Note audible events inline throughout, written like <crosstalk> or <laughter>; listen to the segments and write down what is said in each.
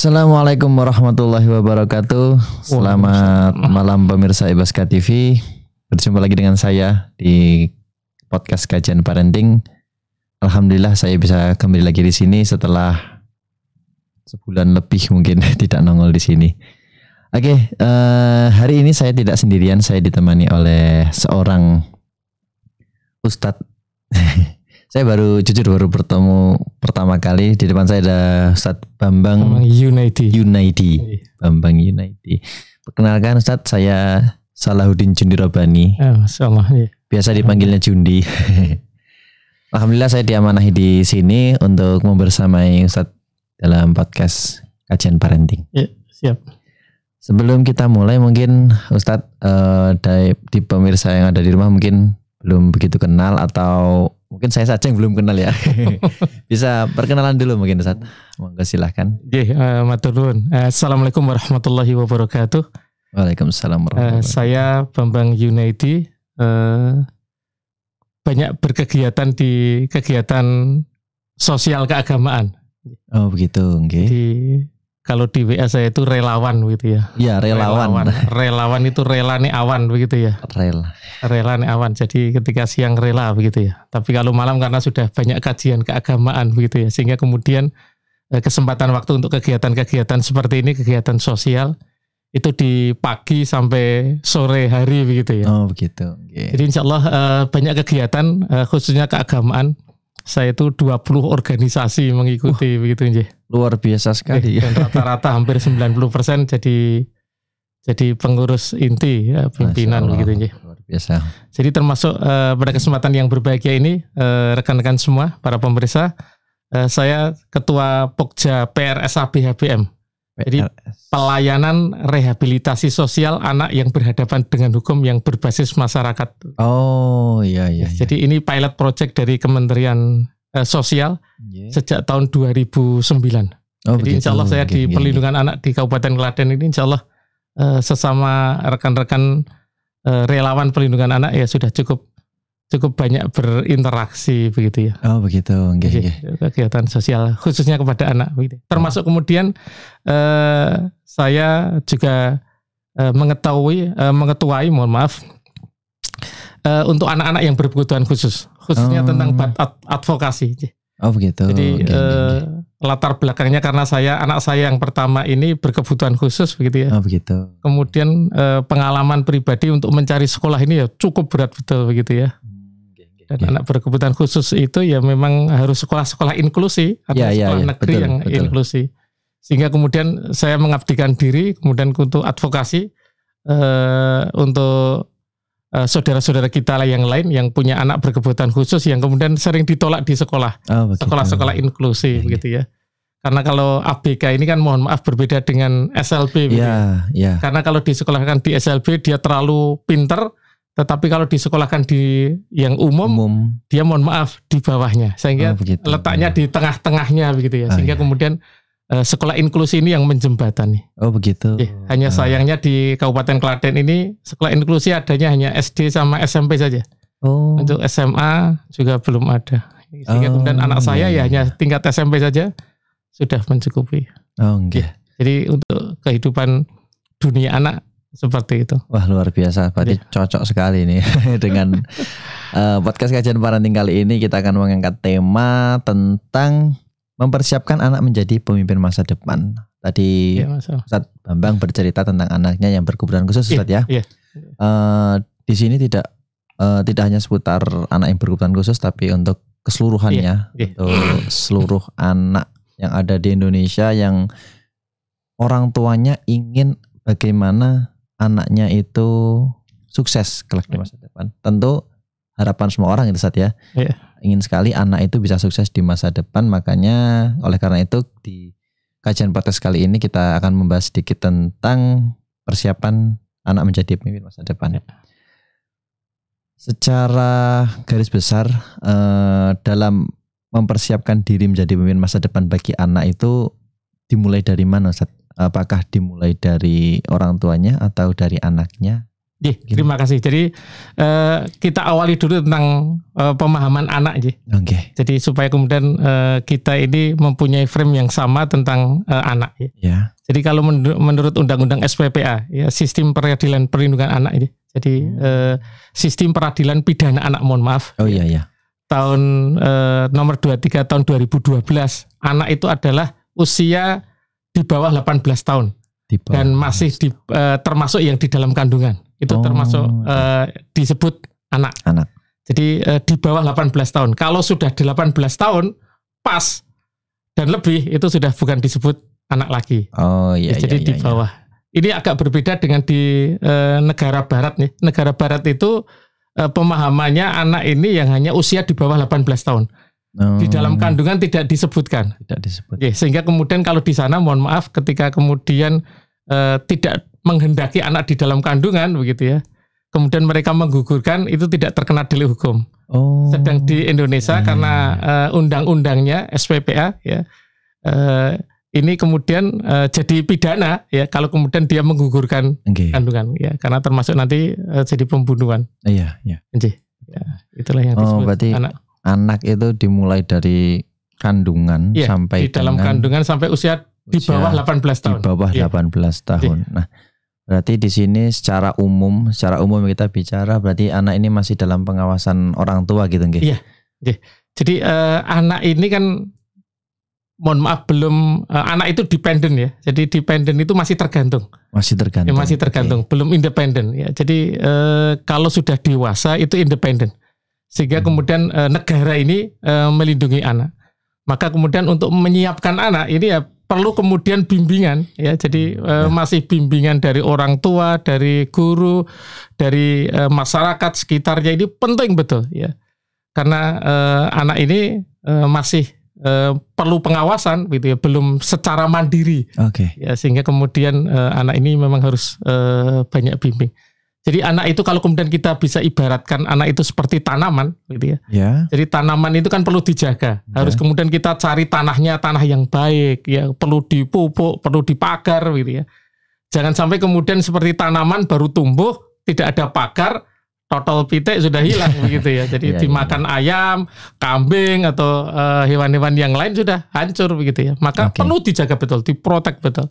Assalamualaikum warahmatullahi wabarakatuh. Selamat malam pemirsa Ibaska TV. Berjumpa lagi dengan saya di podcast kajian parenting. Alhamdulillah saya bisa kembali lagi di sini setelah sebulan lebih mungkin <laughs> tidak nongol di sini. Oke, uh, hari ini saya tidak sendirian, saya ditemani oleh seorang ustadz <laughs> Saya baru jujur baru bertemu pertama kali di depan saya ada Ustaz Bambang, Bambang Unity. Unity. Iya. Bambang United. Perkenalkan Ustaz, saya Salahuddin Jundi Robani. Oh, ah, salah, iya. Biasa dipanggilnya Jundi. <laughs> Alhamdulillah saya diamanahi di sini untuk membersamai Ustaz dalam podcast kajian parenting. Ya, siap. Sebelum kita mulai mungkin Ustadz uh, di pemirsa yang ada di rumah mungkin belum begitu kenal atau mungkin saya saja yang belum kenal ya. <laughs> Bisa perkenalan dulu mungkin Ustaz. Monggo silahkan. Oke, uh, eh, matur nuwun. Uh, Assalamualaikum warahmatullahi wabarakatuh. Waalaikumsalam eh, warahmatullahi wabarakatuh. Uh, saya Bambang Yunaidi uh, banyak berkegiatan di kegiatan sosial keagamaan. Oh, begitu, oke. Okay. Di kalau di WA saya itu relawan gitu ya. Iya, relawan. relawan. Relawan itu rela nih awan begitu ya. Rela. Rela nih awan. Jadi ketika siang rela begitu ya. Tapi kalau malam karena sudah banyak kajian keagamaan begitu ya sehingga kemudian eh, kesempatan waktu untuk kegiatan-kegiatan seperti ini, kegiatan sosial itu di pagi sampai sore hari begitu ya. Oh begitu. Okay. Jadi insya Allah eh, banyak kegiatan eh, khususnya keagamaan saya itu 20 organisasi mengikuti uh, begitu Nje. Luar biasa sekali eh, rata-rata hampir 90% jadi jadi pengurus inti ya, pimpinan begitu Nje. Luar biasa. Jadi termasuk uh, pada kesempatan yang berbahagia ini rekan eh, rekan-rekan semua para pemeriksa, uh, saya ketua Pokja PRSAB HBM jadi pelayanan rehabilitasi sosial anak yang berhadapan dengan hukum yang berbasis masyarakat. Oh iya iya. iya. Jadi ini pilot project dari Kementerian eh, Sosial yeah. sejak tahun 2009. Oh, Jadi insya Allah saya di perlindungan anak di Kabupaten Klaten ini insya Allah eh, sesama rekan-rekan eh, relawan perlindungan anak ya sudah cukup cukup banyak berinteraksi begitu ya. Oh begitu, okay, okay. kegiatan sosial khususnya kepada anak. Begitu. Termasuk oh. kemudian eh, saya juga eh, mengetahui, eh, mengetuai, mohon maaf, eh, untuk anak-anak yang berkebutuhan khusus, khususnya oh. tentang ad advokasi. Oh begitu. Jadi okay, eh, okay. latar belakangnya karena saya anak saya yang pertama ini berkebutuhan khusus begitu ya. Oh begitu. Kemudian eh, pengalaman pribadi untuk mencari sekolah ini ya cukup berat betul begitu ya dan yeah. anak berkebutuhan khusus itu ya memang harus sekolah-sekolah inklusi atau yeah, iya, sekolah yeah, negeri betul, yang betul. inklusi. Sehingga kemudian saya mengabdikan diri kemudian untuk advokasi uh, untuk eh, saudara-saudara kita yang lain yang punya anak berkebutuhan khusus yang kemudian sering ditolak di sekolah, oh, sekolah-sekolah oh, inklusi yeah, iya. begitu ya. Karena kalau ABK ini kan mohon maaf berbeda dengan SLB, yeah, yeah. Karena kalau disekolahkan di SLB dia terlalu pinter, tetapi kalau di disekolahkan di yang umum, umum. dia mohon maaf di bawahnya, sehingga oh, begitu. letaknya ya. di tengah-tengahnya begitu ya, oh, sehingga iya. kemudian uh, sekolah inklusi ini yang menjembatani. Oh begitu. Ya, hanya ah. sayangnya di Kabupaten Klaten ini sekolah inklusi adanya hanya SD sama SMP saja. Oh. Untuk SMA juga belum ada. Sehingga oh, kemudian anak saya ya iya. ya hanya tingkat SMP saja sudah mencukupi. Oh, okay. ya, jadi untuk kehidupan dunia anak seperti itu. Wah luar biasa, berarti yeah. cocok sekali nih <laughs> dengan uh, <laughs> podcast kajian parenting kali ini kita akan mengangkat tema tentang mempersiapkan anak menjadi pemimpin masa depan. Tadi yeah, Ustaz Bambang bercerita tentang anaknya yang berkebutuhan khusus iya, Ustaz ya. Yeah. Iya. Uh, di sini tidak uh, tidak hanya seputar anak yang berkebutuhan khusus tapi untuk keseluruhannya yeah, yeah. untuk seluruh anak yang ada di Indonesia yang orang tuanya ingin bagaimana anaknya itu sukses kelak di masa iya. depan. Tentu harapan semua orang itu saat ya. Yeah. Ingin sekali anak itu bisa sukses di masa depan, makanya oleh karena itu di kajian podcast kali ini kita akan membahas sedikit tentang persiapan anak menjadi pemimpin masa depan. Yeah. Secara garis besar eh, dalam mempersiapkan diri menjadi pemimpin masa depan bagi anak itu dimulai dari mana Ustaz? apakah dimulai dari orang tuanya atau dari anaknya? Ye, terima kasih. Jadi uh, kita awali dulu tentang uh, pemahaman anak, Oke. Okay. Jadi supaya kemudian uh, kita ini mempunyai frame yang sama tentang uh, anak, ya. Yeah. Jadi kalau menur menurut Undang-Undang SPPA, ya sistem peradilan perlindungan anak, ini. Jadi hmm. uh, sistem peradilan pidana anak, mohon maaf. Oh iya iya. Tahun uh, nomor 23 tahun 2012, anak itu adalah usia di bawah 18 tahun di bawah. dan masih di, uh, termasuk yang di dalam kandungan itu oh. termasuk uh, disebut anak. Anak. Jadi uh, di bawah 18 tahun. Kalau sudah 18 tahun pas dan lebih itu sudah bukan disebut anak lagi. Oh iya. Ya, jadi iya, di iya, iya. bawah. Iya. Ini agak berbeda dengan di uh, negara barat nih. Negara barat itu uh, pemahamannya anak ini yang hanya usia di bawah 18 tahun. Di oh. dalam kandungan tidak disebutkan. Tidak disebut. sehingga kemudian kalau di sana mohon maaf ketika kemudian eh, tidak menghendaki anak di dalam kandungan begitu ya. Kemudian mereka menggugurkan itu tidak terkena delik hukum. Oh. Sedang di Indonesia yeah. karena iya, iya. Eh, undang-undangnya SPPA ya. Eh, ini kemudian uh, jadi pidana ya kalau kemudian dia menggugurkan okay. kandungan ya karena termasuk nanti uh, jadi pembunuhan. Iya, iya. Ya, itulah yang oh, disebut oh, berarti anak anak itu dimulai dari kandungan yeah, sampai di dalam kandungan sampai usia di bawah 18 tahun. Di bawah yeah. Iya. 18 iya. tahun. Yeah. Nah, berarti di sini secara umum, secara umum kita bicara berarti anak ini masih dalam pengawasan orang tua gitu nggih. Iya. Yeah. Jadi uh, anak ini kan mohon maaf belum uh, anak itu dependen ya. Jadi dependen itu masih tergantung. Masih tergantung. Ya, masih tergantung, okay. belum independen ya. Jadi uh, kalau sudah dewasa itu independen sehingga kemudian e, negara ini e, melindungi anak. Maka kemudian untuk menyiapkan anak ini ya perlu kemudian bimbingan ya. Jadi e, ya. masih bimbingan dari orang tua, dari guru, dari e, masyarakat sekitarnya ini penting betul ya. Karena e, anak ini e, masih e, perlu pengawasan gitu ya, belum secara mandiri. Oke. Okay. Ya sehingga kemudian e, anak ini memang harus e, banyak bimbing. Jadi anak itu kalau kemudian kita bisa ibaratkan anak itu seperti tanaman, gitu ya. Yeah. Jadi tanaman itu kan perlu dijaga. Ya. Harus yeah. kemudian kita cari tanahnya tanah yang baik, ya perlu dipupuk, perlu dipagar, gitu ya. Jangan sampai kemudian seperti tanaman baru tumbuh, tidak ada pagar, total pitik sudah hilang <laughs> gitu ya. Jadi yeah, ya, ya. dimakan yeah. ayam, kambing atau eh, hewan-hewan uh, yang lain sudah hancur begitu ya. Maka okay. perlu dijaga betul, diprotek betul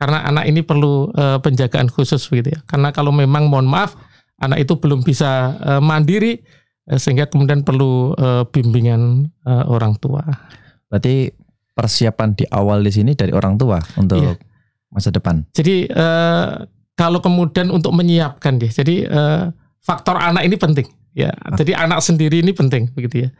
karena anak ini perlu uh, penjagaan khusus begitu ya. Karena kalau memang mohon maaf anak itu belum bisa uh, mandiri uh, sehingga kemudian perlu uh, bimbingan uh, orang tua. Berarti persiapan di awal di sini dari orang tua untuk iya. masa depan. Jadi uh, kalau kemudian untuk menyiapkan dia. Jadi uh, faktor anak ini penting ya. Ah. Jadi anak sendiri ini penting begitu ya.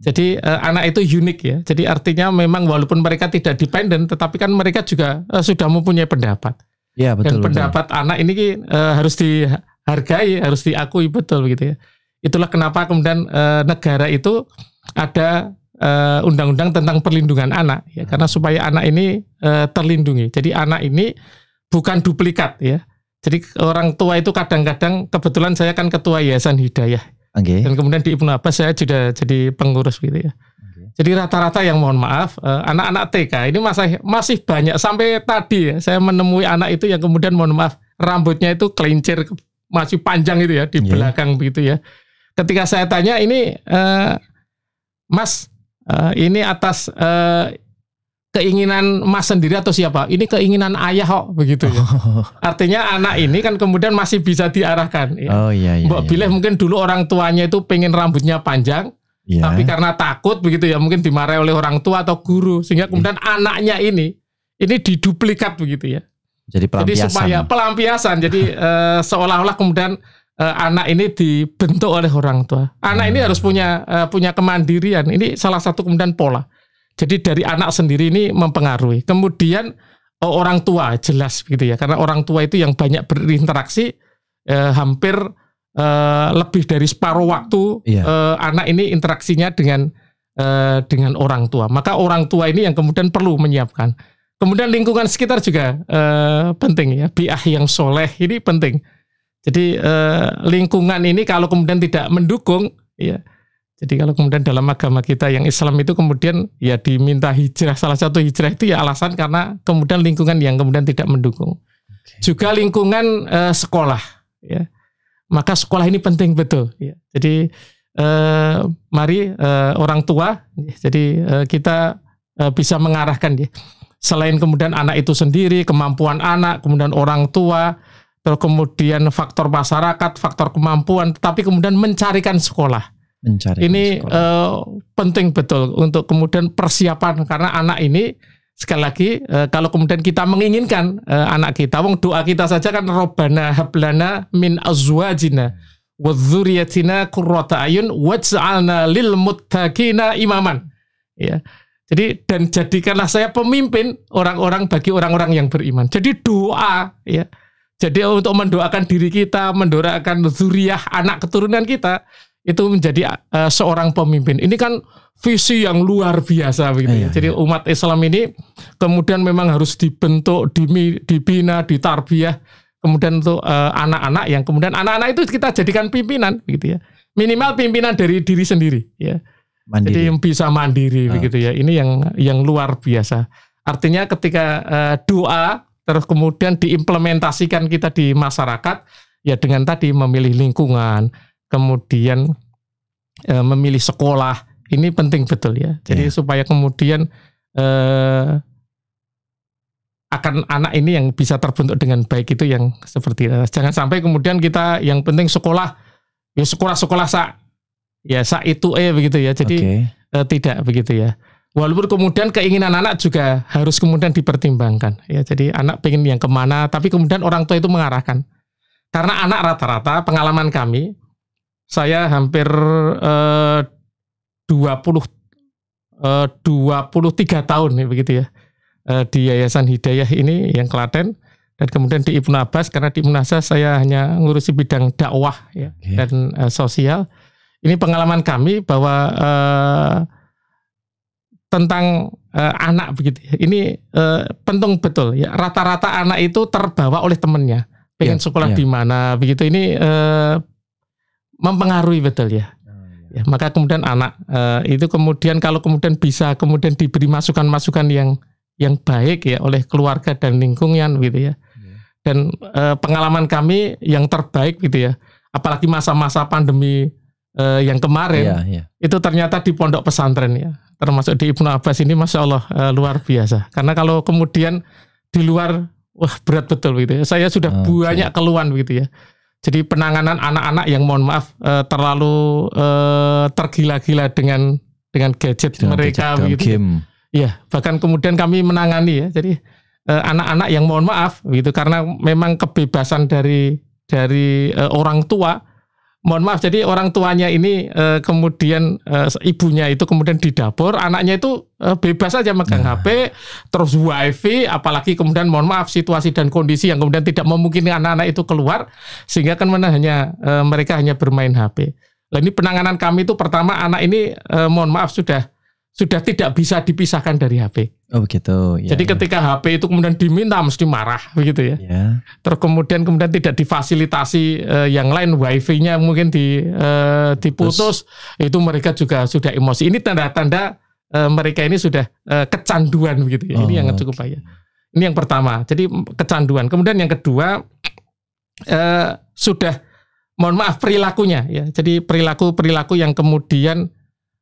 Jadi uh, anak itu unik ya. Jadi artinya memang walaupun mereka tidak dependen, tetapi kan mereka juga uh, sudah mempunyai pendapat. Ya, betul, Dan pendapat betul. anak ini uh, harus dihargai, harus diakui betul gitu ya. Itulah kenapa kemudian uh, negara itu ada undang-undang uh, tentang perlindungan anak ya, karena supaya anak ini uh, terlindungi. Jadi anak ini bukan duplikat ya. Jadi orang tua itu kadang-kadang kebetulan saya kan ketua Yayasan Hidayah Okay. Dan kemudian di Ibnu Abbas saya sudah jadi pengurus gitu ya. Jadi rata-rata yang mohon maaf eh, anak-anak TK ini masih masih banyak sampai tadi ya, saya menemui anak itu yang kemudian mohon maaf rambutnya itu kelincir masih panjang itu ya di yeah. belakang begitu ya. Ketika saya tanya ini uh, Mas uh, ini atas uh, keinginan mas sendiri atau siapa ini keinginan ayah kok begitu ya oh. <laughs> artinya anak ini kan kemudian masih bisa diarahkan ya. oh iya iya mbak iya, mungkin dulu orang tuanya itu pengen rambutnya panjang iya. tapi karena takut begitu ya mungkin dimarahi oleh orang tua atau guru sehingga iya. kemudian anaknya ini ini diduplikat begitu ya jadi pelampiasan jadi supaya pelampiasan jadi uh, <laughs> seolah-olah kemudian uh, anak ini dibentuk oleh orang tua anak hmm. ini harus punya uh, punya kemandirian ini salah satu kemudian pola jadi dari anak sendiri ini mempengaruhi. Kemudian eh, orang tua jelas gitu ya, karena orang tua itu yang banyak berinteraksi eh, hampir eh, lebih dari separuh waktu yeah. eh, anak ini interaksinya dengan eh, dengan orang tua. Maka orang tua ini yang kemudian perlu menyiapkan. Kemudian lingkungan sekitar juga eh, penting ya, biah yang soleh ini penting. Jadi eh, lingkungan ini kalau kemudian tidak mendukung, ya jadi kalau kemudian dalam agama kita yang Islam itu kemudian ya diminta hijrah salah satu hijrah itu ya alasan karena kemudian lingkungan yang kemudian tidak mendukung. Okay. Juga lingkungan eh, sekolah ya. Maka sekolah ini penting betul ya. Jadi eh, mari eh, orang tua ya, jadi kita bisa mengarahkan ya. Selain kemudian anak itu sendiri, kemampuan anak, kemudian orang tua, terus kemudian faktor masyarakat, faktor kemampuan, tetapi kemudian mencarikan sekolah Mencari ini uh, penting betul untuk kemudian persiapan karena anak ini sekali lagi uh, kalau kemudian kita menginginkan uh, anak kita wong doa kita saja kan robbana hablana min azwajina wa dzurriyyatina qurrata ayun waj'alna lil muttaqina imaman ya jadi dan jadikanlah saya pemimpin orang-orang bagi orang-orang yang beriman jadi doa ya jadi untuk mendoakan diri kita mendoakan zuriyah anak keturunan kita itu menjadi uh, seorang pemimpin. Ini kan visi yang luar biasa begitu. Ya. Iya, Jadi iya. umat Islam ini kemudian memang harus dibentuk, dibina, ditarbiyah kemudian untuk uh, anak-anak yang kemudian anak-anak itu kita jadikan pimpinan gitu ya. Minimal pimpinan dari diri sendiri ya. Mandiri. Jadi yang bisa mandiri oh. begitu ya. Ini yang yang luar biasa. Artinya ketika uh, doa terus kemudian diimplementasikan kita di masyarakat ya dengan tadi memilih lingkungan kemudian e, memilih sekolah ini penting betul ya. Jadi yeah. supaya kemudian e, akan anak ini yang bisa terbentuk dengan baik itu yang seperti itu. Jangan sampai kemudian kita yang penting sekolah ya sekolah-sekolah sak ya sak itu eh begitu ya. Jadi okay. e, tidak begitu ya. Walaupun kemudian keinginan anak juga harus kemudian dipertimbangkan ya. Jadi anak pengen yang kemana, tapi kemudian orang tua itu mengarahkan. Karena anak rata-rata pengalaman kami saya hampir eh, eh, dua puluh tiga tahun ya begitu ya eh, di Yayasan Hidayah ini yang Klaten dan kemudian di Ibnu Abbas karena di Munasa saya hanya ngurusi bidang dakwah ya yeah. dan uh, sosial. Ini pengalaman kami bahwa uh, tentang uh, anak begitu ya. Ini uh, penting betul ya. Rata-rata anak itu terbawa oleh temannya. Pengen yeah, sekolah yeah. di mana begitu. Ini uh, mempengaruhi betul ya. Hmm, iya. Ya, maka kemudian anak uh, itu kemudian kalau kemudian bisa kemudian diberi masukan-masukan yang yang baik ya oleh keluarga dan lingkungan gitu ya. Iya. Dan uh, pengalaman kami yang terbaik gitu ya. Apalagi masa-masa pandemi uh, yang kemarin ya, ya. itu ternyata di pondok pesantren ya. Termasuk di Ibnu Abbas ini masya Allah uh, luar biasa. Karena kalau kemudian di luar wah berat betul gitu ya. Saya sudah okay. Ah, banyak keluhan gitu ya jadi penanganan anak-anak yang mohon maaf uh, terlalu uh, tergila-gila dengan dengan gadget dengan mereka gadget, gitu. Game. Ya, bahkan kemudian kami menangani ya. Jadi eh, anak-anak uh, yang mohon maaf gitu karena memang kebebasan dari dari orang tua mohon maaf jadi orang tuanya ini uh, kemudian uh, ibunya itu kemudian di dapur anaknya itu uh, bebas saja megang nah. HP terus wifi apalagi kemudian mohon maaf situasi dan kondisi yang kemudian tidak memungkinkan anak-anak itu keluar sehingga kan mana hanya uh, mereka hanya bermain HP. Nah, ini penanganan kami itu pertama anak ini eh, mohon maaf sudah sudah tidak bisa dipisahkan dari HP. Oh begitu. Ya, Jadi ya. ketika HP itu kemudian diminta mesti marah begitu ya. ya. Terus kemudian kemudian tidak difasilitasi uh, yang lain wifi-nya mungkin di uh, diputus Terus. itu mereka juga sudah emosi. Ini tanda-tanda uh, mereka ini sudah uh, kecanduan begitu ya. Oh, ini yang oh, cukup bahaya. Ini yang pertama. Jadi kecanduan. Kemudian yang kedua uh, sudah mohon maaf perilakunya ya. Jadi perilaku perilaku yang kemudian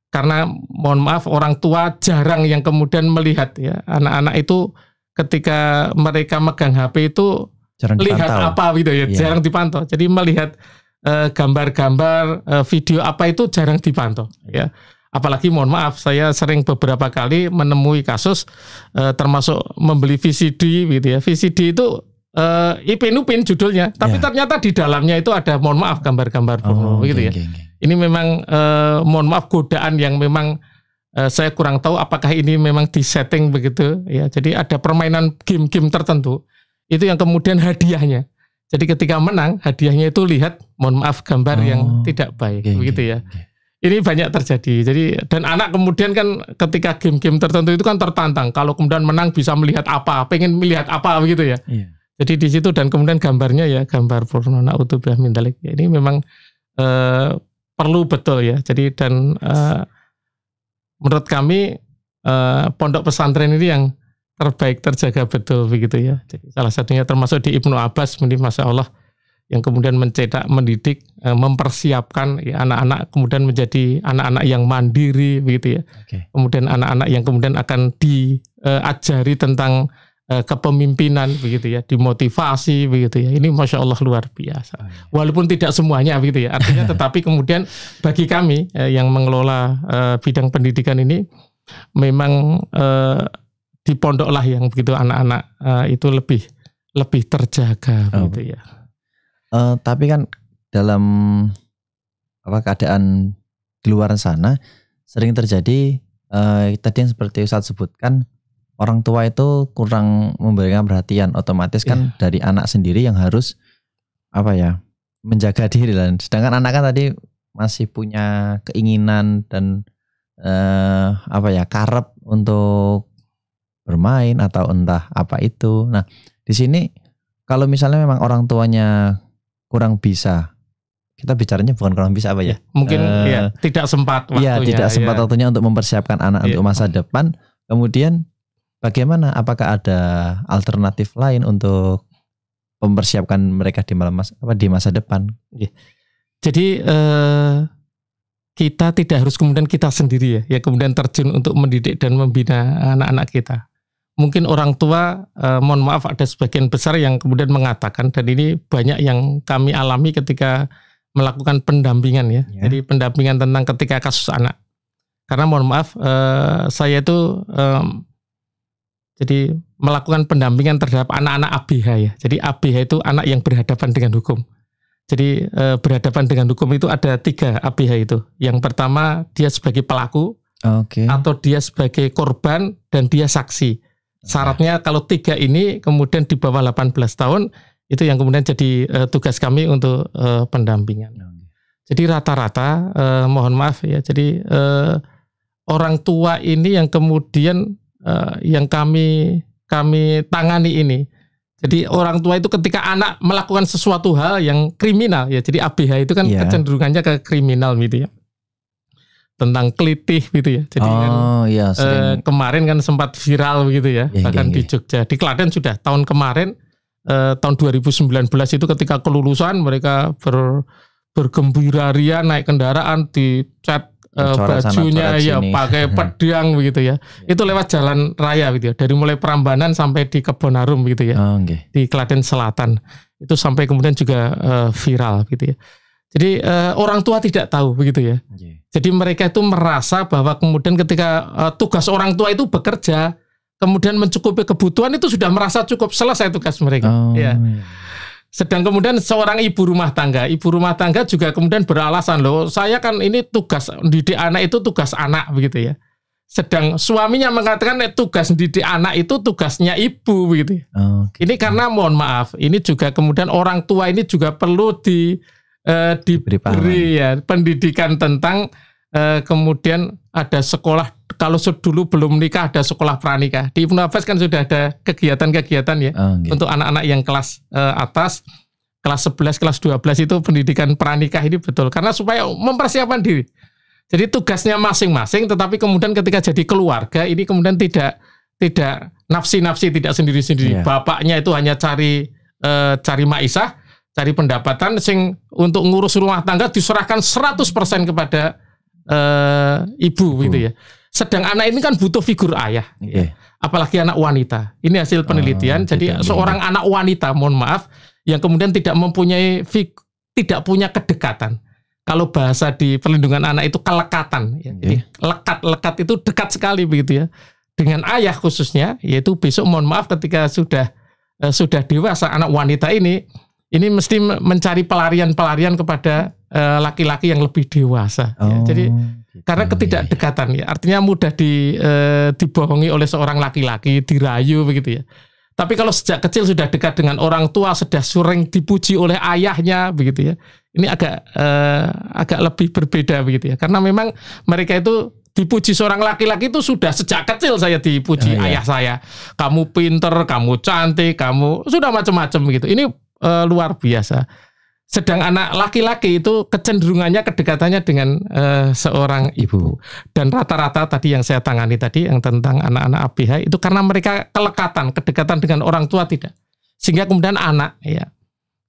karena mohon maaf orang tua jarang yang kemudian melihat ya anak-anak itu ketika mereka megang HP itu jarang lihat dipantau. apa gitu ya, ya jarang dipantau. Jadi melihat gambar eh, gambar-gambar uh, video apa itu jarang dipantau iya. ya. Apalagi mohon maaf saya sering beberapa kali menemui kasus uh, termasuk membeli VCD gitu ya. VCD itu uh, Ipin Upin judulnya, tapi yeah. ternyata di dalamnya itu ada mohon maaf gambar-gambar porno oh, gitu ya. Okay, okay. Ini memang uh, mohon maaf godaan yang memang uh, saya kurang tahu apakah ini memang disetting begitu ya. Jadi ada permainan game-game tertentu itu yang kemudian hadiahnya. Jadi ketika menang hadiahnya itu lihat mohon maaf gambar oh, yang tidak baik okay, begitu ya. Okay. Ini banyak terjadi. Jadi dan anak kemudian kan ketika game-game tertentu itu kan tertantang. Kalau kemudian menang bisa melihat apa, pengen melihat apa begitu ya. Yeah jadi di situ dan kemudian gambarnya ya gambar Purnona Utubah Mindalik ya, ini memang eh, perlu betul ya. Jadi dan eh, menurut kami eh, pondok pesantren ini yang terbaik terjaga betul begitu ya. Jadi salah satunya termasuk di Ibnu Abbas ini masya Allah yang kemudian mencetak, mendidik, eh, mempersiapkan anak ya anak-anak kemudian menjadi anak-anak yang mandiri begitu ya. Okay. Kemudian anak-anak yang kemudian akan diajari tentang Eh, kepemimpinan begitu ya, dimotivasi begitu ya. Ini masya Allah luar biasa. Ah, iya. Walaupun tidak semuanya begitu ya, artinya <laughs> tetapi kemudian bagi kami eh, yang mengelola eh, bidang pendidikan ini memang eh, di pondok lah yang begitu anak-anak eh, itu lebih lebih terjaga oh. begitu ya. Uh, tapi kan dalam apa keadaan di luar sana sering terjadi uh, tadi yang seperti Ustadz sebutkan orang tua itu kurang memberikan perhatian otomatis kan yeah. dari anak sendiri yang harus apa ya menjaga <laughs> diri dan sedangkan anak kan tadi masih punya keinginan dan eh, apa ya karep untuk bermain atau entah apa itu nah di sini kalau misalnya memang orang tuanya kurang bisa kita bicaranya bukan kurang bisa apa ya iya, mungkin uh, ya, tidak sempat iya, waktunya ya tidak sempat ya. waktunya untuk mempersiapkan anak ya. untuk masa depan kemudian Bagaimana? Apakah ada alternatif lain untuk mempersiapkan mereka di malam masa apa di masa depan? Iya. Jadi eh, kita tidak harus kemudian kita sendiri ya, ya kemudian terjun untuk mendidik dan membina anak-anak kita. Mungkin orang tua, eh, mohon maaf ada sebagian besar yang kemudian mengatakan dan ini banyak yang kami alami ketika melakukan pendampingan ya. ya. Jadi pendampingan tentang ketika kasus anak. Karena mohon maaf, eh, saya itu eh, jadi melakukan pendampingan terhadap anak-anak ABH ya. Jadi ABH itu anak yang berhadapan dengan hukum. Jadi e, berhadapan dengan hukum itu ada tiga ABH itu. Yang pertama dia sebagai pelaku, okay. atau dia sebagai korban dan dia saksi. Syaratnya kalau tiga ini kemudian di bawah 18 tahun itu yang kemudian jadi e, tugas kami untuk e, pendampingan. Jadi rata-rata eh, mohon maaf ya. Jadi eh, orang tua ini yang kemudian uh, yang kami kami tangani ini. Jadi orang tua itu ketika anak melakukan sesuatu hal yang kriminal ya, jadi ABH itu kan yeah. kecenderungannya ke kriminal gitu ya. Tentang kelitih gitu ya. Jadi kan, oh, kan, yeah, uh, kemarin kan sempat viral gitu ya, yeah, bahkan yeah, di iya. Jogja, di Klaten sudah tahun kemarin uh, tahun 2019 itu ketika kelulusan mereka ber bergembira ria naik kendaraan di chat Eh, bajunya sana, ya sini. pakai <laughs> pedang begitu ya. Itu lewat jalan raya gitu ya. Dari mulai perambanan sampai di Kebonarum gitu ya. Oh, okay. Di Klaten Selatan. Itu sampai kemudian juga uh, viral gitu ya. Jadi uh, orang tua tidak tahu begitu ya. Yeah. Jadi mereka itu merasa bahwa kemudian ketika uh, tugas orang tua itu bekerja, kemudian mencukupi kebutuhan itu sudah merasa cukup selesai tugas mereka. Oh, ya. Yeah. Sedang kemudian seorang ibu rumah tangga, ibu rumah tangga juga kemudian beralasan loh, saya kan ini tugas didik anak itu tugas anak begitu ya. Sedang suaminya mengatakan tugas didik anak itu tugasnya ibu begitu. Oh, ya. okay. Ini karena mohon maaf, ini juga kemudian orang tua ini juga perlu di eh, diberi ya pendidikan tentang eh, kemudian ada sekolah kalau dulu belum nikah ada sekolah pranikah. Di Ibnu Abbas kan sudah ada kegiatan-kegiatan ya okay. Ah, untuk anak-anak yang kelas uh, atas, kelas 11, kelas 12 itu pendidikan pranikah ini betul karena supaya mempersiapkan diri. Jadi tugasnya masing-masing tetapi kemudian ketika jadi keluarga ini kemudian tidak tidak nafsi-nafsi tidak sendiri-sendiri. Yeah. Bapaknya itu hanya cari uh, cari maisah, cari pendapatan sing untuk ngurus rumah tangga diserahkan 100% kepada uh, ibu, ibu gitu ya. Sedang anak ini kan butuh figur ayah. Yeah. Iya. Apalagi anak wanita. Ini hasil penelitian. Oh, jadi seorang tidak. anak wanita, mohon maaf, yang kemudian tidak mempunyai fig, tidak punya kedekatan. Kalau bahasa di perlindungan anak itu kelekatan. Ya. Jadi iya. lekat-lekat itu dekat sekali begitu ya. Dengan ayah khususnya, yaitu besok mohon maaf ketika sudah eh, sudah dewasa anak wanita ini, ini mesti mencari pelarian-pelarian kepada eh, laki-laki uh, yang lebih dewasa. Oh. Ya. Jadi oh karena hmm. ketidakdekatan ya artinya mudah di, e, dibohongi oleh seorang laki-laki dirayu begitu ya tapi kalau sejak kecil sudah dekat dengan orang tua sudah sering dipuji oleh ayahnya begitu ya ini agak e, agak lebih berbeda begitu ya karena memang mereka itu dipuji seorang laki-laki itu sudah sejak kecil saya dipuji oh, iya. ayah saya. Kamu pinter, kamu cantik, kamu sudah macam-macam begitu. Ini e, luar biasa. Sedang anak laki-laki itu kecenderungannya kedekatannya dengan uh, seorang ibu. Dan rata-rata tadi yang saya tangani tadi yang tentang anak-anak ABH itu karena mereka kelekatan, kedekatan dengan orang tua tidak. Sehingga kemudian anak ya.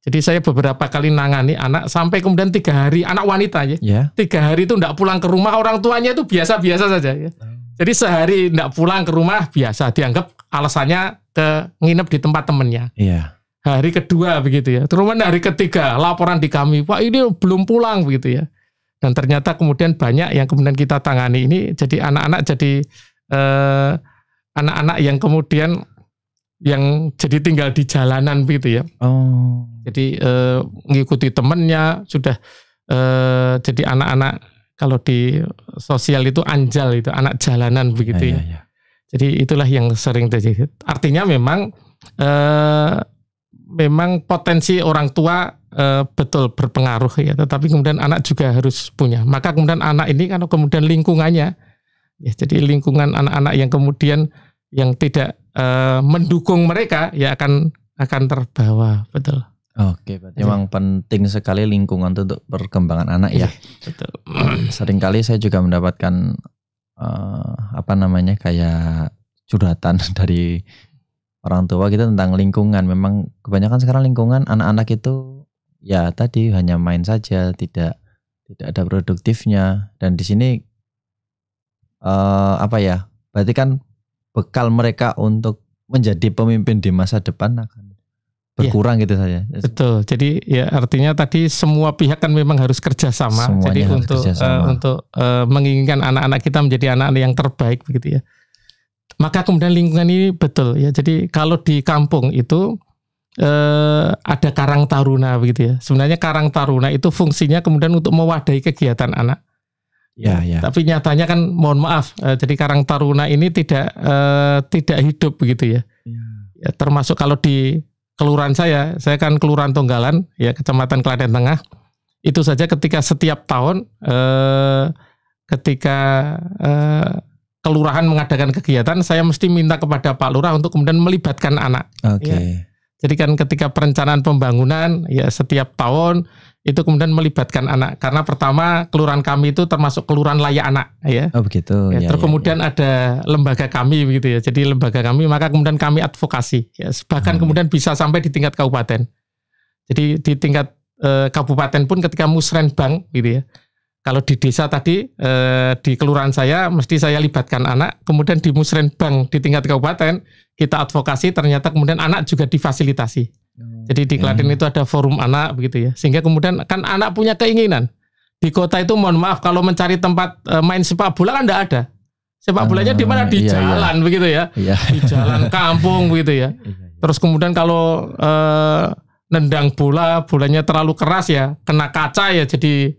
Jadi saya beberapa kali nangani anak sampai kemudian tiga hari anak wanita ya. Yeah. Tiga hari itu tidak pulang ke rumah orang tuanya itu biasa-biasa saja ya. Hmm. Jadi sehari tidak pulang ke rumah biasa dianggap alasannya ke nginep di tempat temennya. Iya. Yeah hari kedua begitu ya. terus Kemudian hari ketiga laporan di kami, Pak ini belum pulang begitu ya. Dan ternyata kemudian banyak yang kemudian kita tangani ini jadi anak-anak jadi anak eh, anak-anak yang kemudian yang jadi tinggal di jalanan begitu ya. Oh. Jadi eh, mengikuti temennya sudah eh, jadi anak-anak kalau di sosial itu anjal itu anak jalanan begitu iya, ya. ya. ya. Jadi itulah yang sering terjadi. Artinya memang eh, memang potensi orang tua e, betul berpengaruh ya, tetapi kemudian anak juga harus punya. Maka kemudian anak ini kan, kemudian lingkungannya, ya jadi lingkungan anak-anak yang kemudian yang tidak e, mendukung mereka ya akan akan terbawa betul. Oke, berarti iya. memang penting sekali lingkungan itu untuk perkembangan anak ya. Iya, betul. <clears throat> Seringkali saya juga mendapatkan e, apa namanya kayak curhatan <laughs> dari orang tua kita tentang lingkungan. Memang kebanyakan sekarang lingkungan anak-anak itu ya tadi hanya main saja, tidak tidak ada produktifnya. Dan di sini uh, apa ya? Berarti kan bekal mereka untuk menjadi pemimpin di masa depan akan iya. berkurang ya. gitu saja. Betul. Jadi ya artinya tadi semua pihak kan memang harus kerjasama. Semuanya Jadi harus untuk eh, kerjasama. Uh, untuk uh, menginginkan anak-anak kita menjadi anak-anak yang terbaik begitu ya. Maka kemudian lingkungan ini betul ya. Jadi kalau di kampung itu eh, ada karang taruna begitu ya. Sebenarnya karang taruna itu fungsinya kemudian untuk mewadahi kegiatan anak. Ya, ya. Tapi nyatanya kan mohon maaf, eh, jadi karang taruna ini tidak eh, tidak hidup begitu ya. ya. ya. Termasuk kalau di kelurahan saya, saya kan kelurahan Tonggalan, ya kecamatan Klaten Tengah. Itu saja ketika setiap tahun eh, ketika eh, kelurahan mengadakan kegiatan, saya mesti minta kepada Pak Lurah untuk kemudian melibatkan anak. Oke. Okay. Ya. Jadi kan ketika perencanaan pembangunan ya setiap tahun itu kemudian melibatkan anak karena pertama kelurahan kami itu termasuk kelurahan layak anak ya. Oh begitu. Ya, ya, terus ya, ya. ada lembaga kami begitu ya. Jadi lembaga kami maka kemudian kami advokasi ya. Bahkan hmm. kemudian bisa sampai di tingkat kabupaten. Jadi di tingkat eh, kabupaten pun ketika musrenbang gitu ya kalau di desa tadi eh, di kelurahan saya mesti saya libatkan anak kemudian di musrenbang di tingkat kabupaten kita advokasi ternyata kemudian anak juga difasilitasi hmm. jadi di Klaten hmm. itu ada forum anak begitu ya sehingga kemudian kan anak punya keinginan di kota itu mohon maaf kalau mencari tempat eh, main sepak bola kan tidak ada sepak ah, bolanya di mana di iya, iya. jalan iya. begitu ya iya. di jalan kampung begitu ya iya, iya. terus kemudian kalau eh, nendang bola bolanya terlalu keras ya kena kaca ya jadi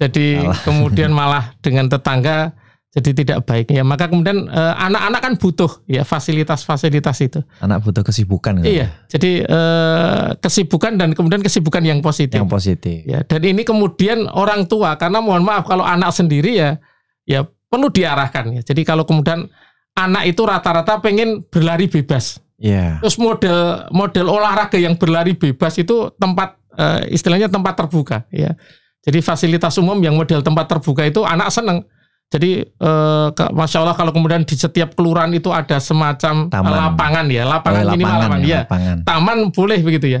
jadi Alah. <laughs> kemudian malah dengan tetangga jadi tidak baik ya maka kemudian anak eh, anak-anak kan butuh ya fasilitas-fasilitas itu anak butuh kesibukan kan? iya jadi eh, kesibukan dan kemudian kesibukan yang positif yang positif ya dan ini kemudian orang tua karena mohon maaf kalau anak sendiri ya ya perlu diarahkan ya jadi kalau kemudian anak itu rata-rata pengen berlari bebas yeah. terus model model olahraga yang berlari bebas itu tempat eh, istilahnya tempat terbuka ya jadi fasilitas umum yang model tempat terbuka itu anak seneng. Jadi eh, ke, masya Allah kalau kemudian di setiap kelurahan itu ada semacam eh, taman. lapangan ya, lapangan oh, ya, ini, lapangan, lapangan, ya, iya. Lapangan. Taman boleh begitu ya.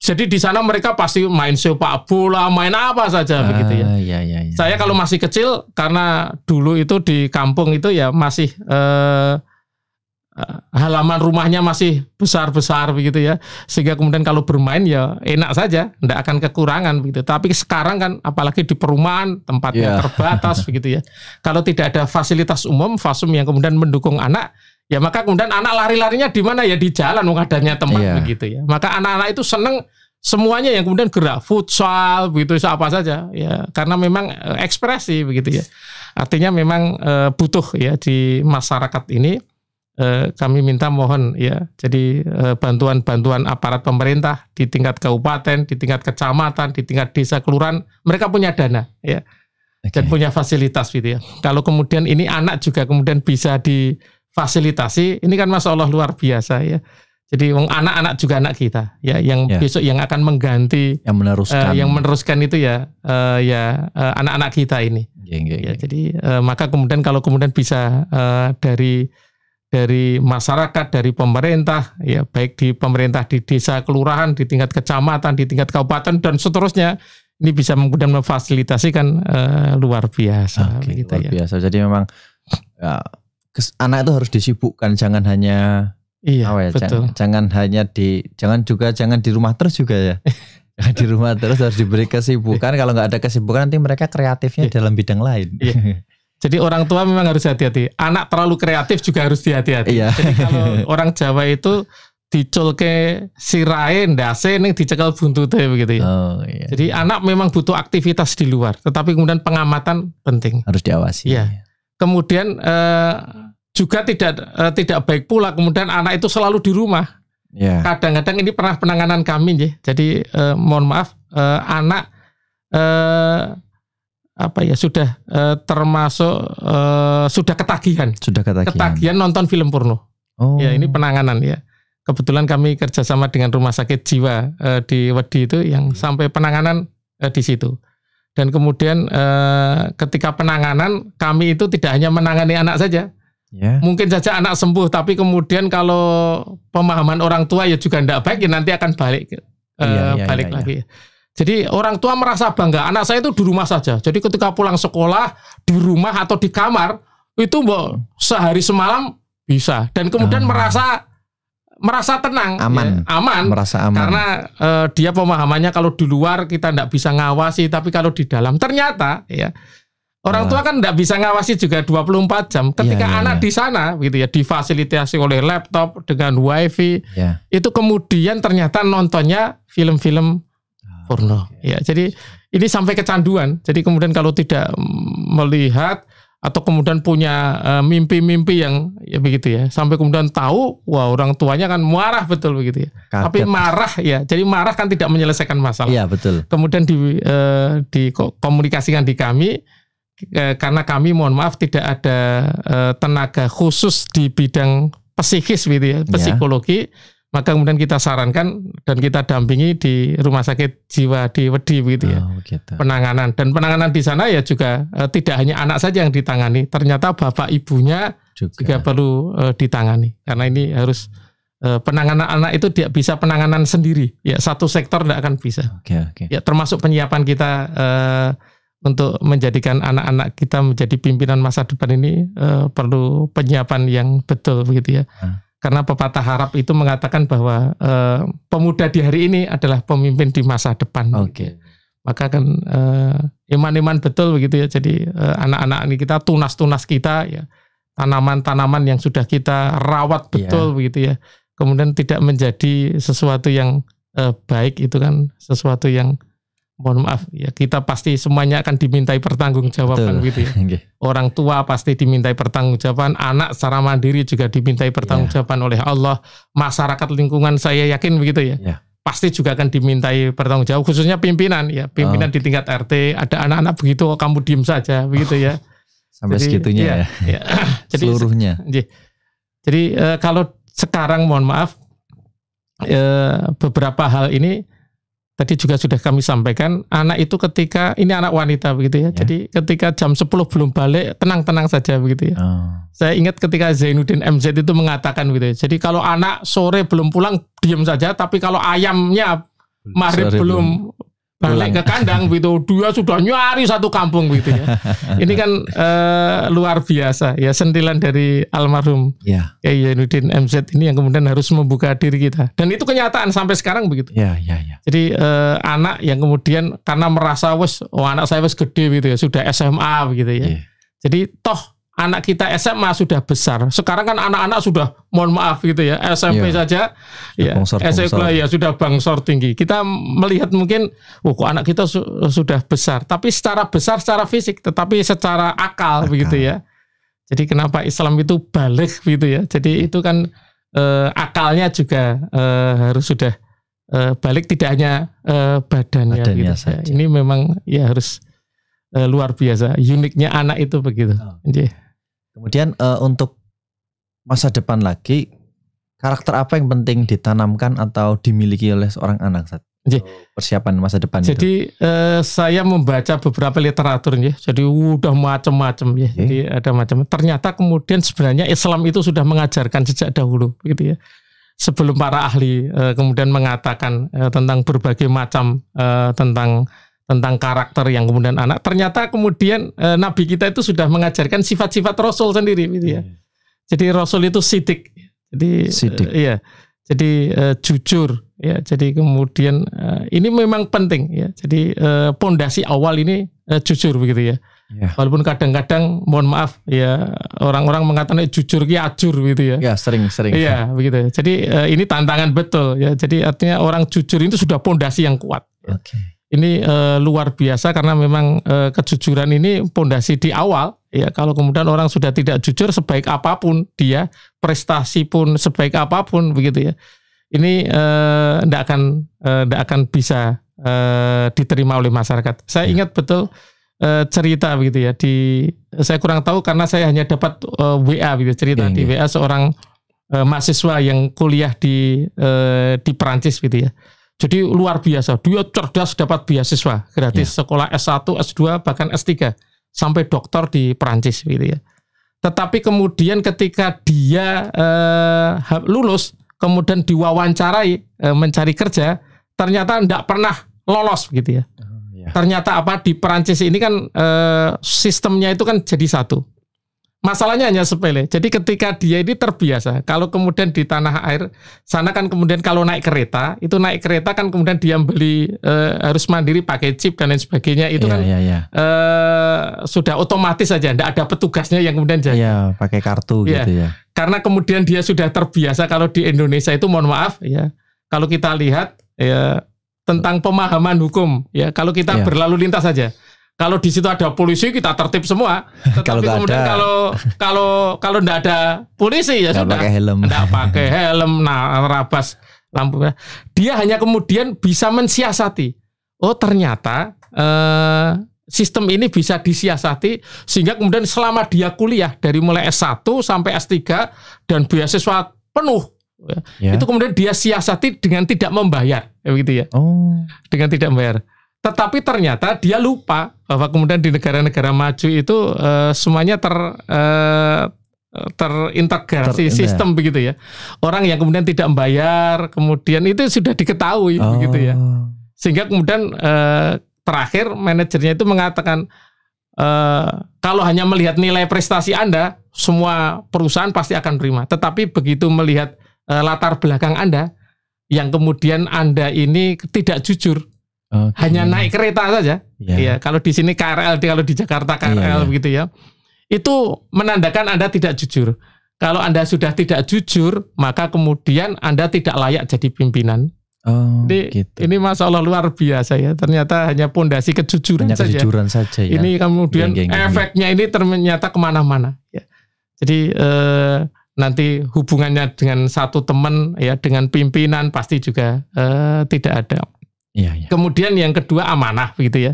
Jadi di sana mereka pasti main sepak bola, main apa saja uh, begitu ya. Iya, iya, iya. Saya kalau masih kecil karena dulu itu di kampung itu ya masih eh, halaman rumahnya masih besar-besar begitu ya sehingga kemudian kalau bermain ya enak saja tidak akan kekurangan begitu tapi sekarang kan apalagi di perumahan tempatnya yeah. terbatas <laughs> begitu ya kalau tidak ada fasilitas umum fasum yang kemudian mendukung anak ya maka kemudian anak lari-larinya di mana ya di jalan adanya teman yeah. begitu ya maka anak-anak itu seneng semuanya yang kemudian gerak futsal begitu apa saja ya karena memang eh, ekspresi begitu ya artinya memang e, butuh ya di masyarakat ini Eh, kami minta mohon ya jadi bantuan eh, bantuan-bantuan aparat pemerintah di tingkat kabupaten, di tingkat kecamatan, di tingkat desa kelurahan mereka punya dana ya okay. dan punya fasilitas gitu ya. Kalau kemudian ini anak juga kemudian bisa difasilitasi, ini kan masya Allah luar biasa ya. Jadi anak-anak juga anak kita ya yang ya. besok yang akan mengganti yang meneruskan uh, yang meneruskan itu ya uh, ya anak anak-anak kita ini. Ya, ya, ya. ya jadi uh, maka kemudian kalau kemudian bisa uh, dari dari masyarakat, dari pemerintah, ya baik di pemerintah di desa, kelurahan, di tingkat kecamatan, di tingkat kabupaten dan seterusnya ini bisa kemudian memfasilitasi kan uh, eh, luar biasa. Oke, kita, luar ya. biasa. Jadi memang ya, anak itu harus disibukkan, jangan hanya iya, ya, betul. Jangan, jangan hanya di, jangan juga jangan di rumah terus juga ya. <laughs> di rumah terus harus diberi kesibukan. Kalau nggak ada kesibukan nanti mereka kreatifnya iya. dalam bidang lain. Iya. <laughs> Jadi orang tua memang harus hati-hati. Anak terlalu kreatif juga harus hati hati Iya. Jadi kalau <laughs> orang Jawa itu diculke sirai, ndase ning dicekel buntute begitu ya. Oh, iya. Jadi anak memang butuh aktivitas di luar, tetapi kemudian pengamatan penting. Harus diawasi. Iya. Kemudian eh, juga tidak eh, tidak baik pula kemudian anak itu selalu di rumah. Iya. Kadang-kadang yeah. ini pernah penanganan kami ya. Jadi eh, mohon maaf eh, anak eh, apa ya sudah uh, termasuk uh, sudah ketagihan sudah ketagihan ketagihan nonton film porno oh. ya ini penanganan ya kebetulan kami kerjasama dengan rumah sakit jiwa uh, di Wedi itu yang hmm. sampai penanganan uh, di situ dan kemudian uh, ketika penanganan kami itu tidak hanya menangani anak saja Yeah. Mungkin saja anak sembuh, tapi kemudian kalau pemahaman orang tua ya juga tidak baik, ya nanti akan balik, yeah, iya, uh, iya, balik iya, lagi. Jadi orang tua merasa bangga, anak saya itu di rumah saja. Jadi ketika pulang sekolah, di rumah atau di kamar, itu mbok sehari semalam bisa. Dan kemudian hmm. merasa merasa tenang, aman, ya, aman, merasa aman. Karena uh, dia pemahamannya kalau di luar kita tidak bisa ngawasi, tapi kalau di dalam ternyata ya orang tua kan tidak bisa ngawasi juga 24 jam. Iya, ketika ya, ya, anak ya. di sana gitu ya difasilitasi oleh laptop dengan wifi, ya. itu kemudian ternyata nontonnya film-film porno. Ya, jadi ini sampai kecanduan. Jadi kemudian kalau tidak melihat atau kemudian punya eh, mimpi-mimpi uh, yang ya begitu ya sampai kemudian tahu wah orang tuanya kan marah betul begitu ya tapi marah ya jadi marah kan tidak menyelesaikan masalah ya betul kemudian di uh, dikomunikasikan di kami karena kami mohon maaf tidak ada eh, tenaga khusus di bidang psikis gitu ya iya. psikologi Yeah maka kemudian kita sarankan dan kita dampingi di rumah sakit jiwa di Wedi begitu ya. Oh, gitu. Penanganan dan penanganan di sana ya juga eh, tidak hanya anak saja yang ditangani, ternyata bapak ibunya juga, juga perlu eh, ditangani karena ini harus eh, penanganan anak itu tidak bisa penanganan sendiri. Ya satu sektor tidak akan bisa. Okay, okay. Ya termasuk penyiapan kita eh, untuk menjadikan anak-anak kita menjadi pimpinan masa depan ini eh, perlu penyiapan yang betul begitu ya. Hmm karena pepatah harap itu mengatakan bahwa uh, pemuda di hari ini adalah pemimpin di masa depan. Oke. Okay. Maka kan eh, iman-iman uh, betul begitu ya. Jadi eh, anak-anak ini kita tunas-tunas kita ya tanaman-tanaman yang sudah kita rawat iya. betul yeah. begitu ya. Kemudian tidak menjadi sesuatu yang uh, baik itu kan sesuatu yang mohon maaf ya kita pasti semuanya akan dimintai pertanggungjawaban begitu gitu ya. <laughs> Orang tua pasti dimintai pertanggungjawaban, anak secara mandiri juga dimintai pertanggungjawaban yeah. oleh Allah, masyarakat lingkungan saya yakin begitu ya. Yeah. Pasti juga akan dimintai pertanggungjawab khususnya pimpinan ya, pimpinan oh. di tingkat RT ada anak-anak begitu oh, kamu diem saja begitu ya. <laughs> Sampai jadi, segitunya iya, ya. ya. <laughs> <clears throat> jadi seluruhnya. Iya. Jadi, jadi eh, kalau sekarang mohon maaf eh, beberapa hal ini tadi juga sudah kami sampaikan, anak itu ketika ini anak wanita begitu ya. ya. Jadi ketika jam 10 belum balik, tenang-tenang saja begitu ya. Oh. Saya ingat ketika Zainuddin MZ itu mengatakan gitu ya. Jadi kalau anak sore belum pulang, diam saja, tapi kalau ayamnya maghrib belum, belum balik ke kandang gitu dia sudah nyari satu kampung gitu ya <laughs> ini kan uh, luar biasa ya sentilan dari almarhum ya yeah. Yainuddin MZ ini yang kemudian harus membuka diri kita dan itu kenyataan sampai sekarang begitu ya ya ya jadi uh, anak yang kemudian karena merasa wes oh anak saya wes gede gitu ya sudah SMA ya, ya jadi toh anak kita SMA sudah besar. Sekarang kan anak-anak sudah mohon maaf gitu ya SMP yeah. saja ya, SMA ya sudah bangsor tinggi. Kita melihat mungkin wah kok anak kita su sudah besar, tapi secara besar secara fisik tetapi secara akal, akal. begitu ya. Jadi kenapa Islam itu balik gitu ya. Jadi itu kan eh, akalnya juga eh, harus sudah eh, balik tidak hanya eh, badannya, badannya gitu. Ini memang ya harus eh, luar biasa. Uniknya anak itu begitu. Oh. Kemudian uh, untuk masa depan lagi, karakter apa yang penting ditanamkan atau dimiliki oleh seorang anak saat Jadi, persiapan masa depan Jadi itu? uh, saya membaca beberapa literatur ya. Jadi udah macam-macam ya. Okay. Jadi ada macam. Ternyata kemudian sebenarnya Islam itu sudah mengajarkan sejak dahulu gitu ya. Sebelum para ahli uh, kemudian mengatakan uh, tentang berbagai macam uh, tentang tentang karakter yang kemudian anak ternyata kemudian e, nabi kita itu sudah mengajarkan sifat-sifat rasul sendiri gitu ya. Hmm. Jadi rasul itu sidik. Jadi e, sidik. E, iya. Jadi e, jujur ya. Jadi kemudian e, ini memang penting ya. Jadi e, pondasi awal ini e, jujur begitu ya. Ya. Walaupun kadang-kadang mohon maaf ya orang-orang mengatakan eh, jujur ki ajur gitu ya. Ya sering sering. Iya begitu. Ya. Jadi e, ini tantangan betul ya. Jadi artinya orang jujur itu sudah pondasi yang kuat. Oke. Okay ini uh, luar biasa karena memang uh, kejujuran ini pondasi di awal ya kalau kemudian orang sudah tidak jujur sebaik apapun dia prestasi pun sebaik apapun begitu ya ini tidak eh, akan tidak eh, akan bisa eh, diterima oleh masyarakat saya iya. ingat betul eh, cerita begitu ya di saya kurang tahu karena saya hanya dapat eh, WA begitu cerita ya, di WA iya. seorang eh, mahasiswa yang kuliah di eh, di Perancis gitu ya jadi luar biasa. Dia cerdas dapat beasiswa gratis yeah. sekolah S1, S2 bahkan S3 sampai doktor di Perancis gitu ya. Tetapi kemudian ketika dia eh, lulus kemudian diwawancarai eh, mencari kerja ternyata tidak pernah lolos gitu ya. Oh, iya. Ternyata apa di Perancis ini kan e, sistemnya itu kan jadi satu masalahnya hanya sepele. Jadi ketika dia ini terbiasa, kalau kemudian di tanah air sana kan kemudian kalau naik kereta, itu naik kereta kan kemudian dia beli e, harus mandiri pakai chip dan lain sebagainya itu yeah, kan yeah, yeah. E, sudah otomatis saja, tidak ada petugasnya yang kemudian jaga. Iya, pakai kartu Iya. gitu ya. Karena kemudian dia sudah terbiasa kalau di Indonesia itu mohon maaf ya. Kalau kita lihat ya tentang pemahaman hukum ya, kalau kita iya. berlalu lintas saja kalau di situ ada polisi kita tertib semua. <laughs> Tetapi kalau kemudian ada. kalau kalau kalau tidak ada polisi ya gak sudah. Pakai helm. Tidak <laughs> pakai helm, nah rabas lampu. Dia hanya kemudian bisa mensiasati. Oh ternyata eh, sistem ini bisa disiasati sehingga kemudian selama dia kuliah dari mulai S1 sampai S3 dan beasiswa penuh ya, ya. itu kemudian dia siasati dengan tidak membayar ya begitu ya oh. dengan tidak membayar tetapi ternyata dia lupa bahwa kemudian di negara-negara maju itu uh, semuanya ter uh, terintegrasi ter, iya. sistem begitu ya. Orang yang kemudian tidak membayar, kemudian itu sudah diketahui oh. begitu ya. Sehingga kemudian uh, terakhir manajernya itu mengatakan uh, kalau hanya melihat nilai prestasi Anda, semua perusahaan pasti akan terima. Tetapi begitu melihat uh, latar belakang Anda, yang kemudian Anda ini tidak jujur, Okay. Oh, gitu. Hanya naik kereta saja. Yeah. Iya. Kalau di sini KRL, kalau di Jakarta KRL yeah, iya. begitu ya. Itu menandakan Anda tidak jujur. Kalau Anda sudah tidak jujur, maka kemudian Anda tidak layak jadi pimpinan. Oh, Jadi, gitu. ini masalah luar biasa ya. Ternyata hanya pondasi kejujuran, hanya kejujuran saja. saja ya. Ini kemudian geng, geng, geng. efeknya ini ternyata kemana-mana. Ya. Jadi eh, nanti hubungannya dengan satu teman ya dengan pimpinan pasti juga eh, tidak ada. Ya, ya. Kemudian yang kedua amanah begitu ya.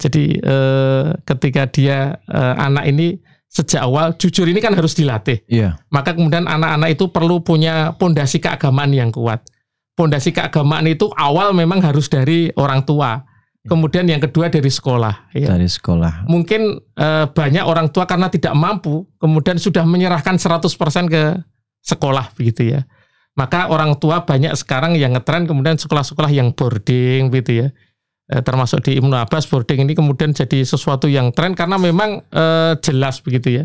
Jadi eh, ketika dia eh, anak ini sejak awal jujur ini kan harus dilatih. Ya. Maka kemudian anak-anak itu perlu punya pondasi keagamaan yang kuat. Pondasi keagamaan itu awal memang harus dari orang tua. Iya. Kemudian yang kedua dari sekolah. Ya. Dari sekolah. Mungkin eh, banyak orang tua karena tidak mampu, kemudian sudah menyerahkan 100% ke sekolah begitu ya. Maka orang tua banyak sekarang yang ngetren kemudian sekolah-sekolah yang boarding gitu ya. Eh, termasuk di Ibnu Abbas boarding ini kemudian jadi sesuatu yang tren karena memang e, jelas begitu ya.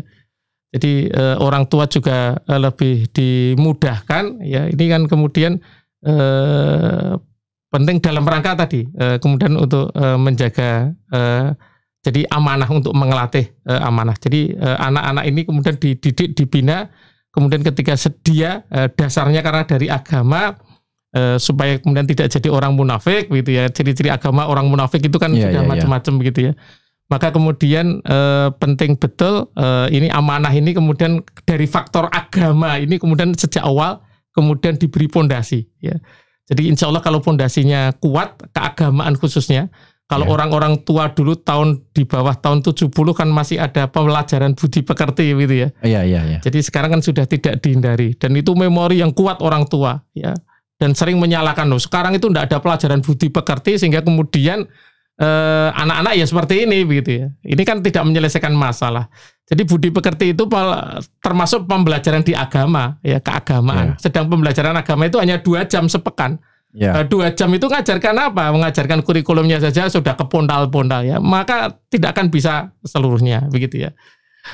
Jadi e, orang tua juga lebih dimudahkan ya. Ini kan kemudian e, penting dalam rangka tadi e, kemudian untuk e, menjaga e, jadi amanah untuk mengelatih e, amanah jadi anak-anak e, ini kemudian dididik dibina kemudian ketika sedia eh, dasarnya karena dari agama eh, supaya kemudian tidak jadi orang munafik gitu ya ciri-ciri agama orang munafik itu kan yeah, sudah yeah, iya. macam-macam yeah. begitu ya maka kemudian eh, penting betul ini amanah ini kemudian dari faktor agama ini kemudian sejak awal kemudian diberi pondasi ya jadi insya Allah kalau pondasinya kuat keagamaan khususnya kalau yeah. orang-orang tua dulu tahun di bawah tahun 70 kan masih ada pelajaran budi pekerti gitu ya. Iya, yeah, iya, yeah, iya. Yeah. Jadi sekarang kan sudah tidak dihindari dan itu memori yang kuat orang tua ya. Dan sering menyalahkan loh. Sekarang itu tidak ada pelajaran budi pekerti sehingga kemudian eh, anak-anak ya seperti ini gitu ya. Ini kan tidak menyelesaikan masalah. Jadi budi pekerti itu termasuk pembelajaran di agama ya keagamaan. Yeah. Sedang pembelajaran agama itu hanya dua jam sepekan. Ya. Nah, dua jam itu mengajarkan apa? Mengajarkan kurikulumnya saja sudah kepondal-pondal ya. Maka tidak akan bisa seluruhnya begitu ya.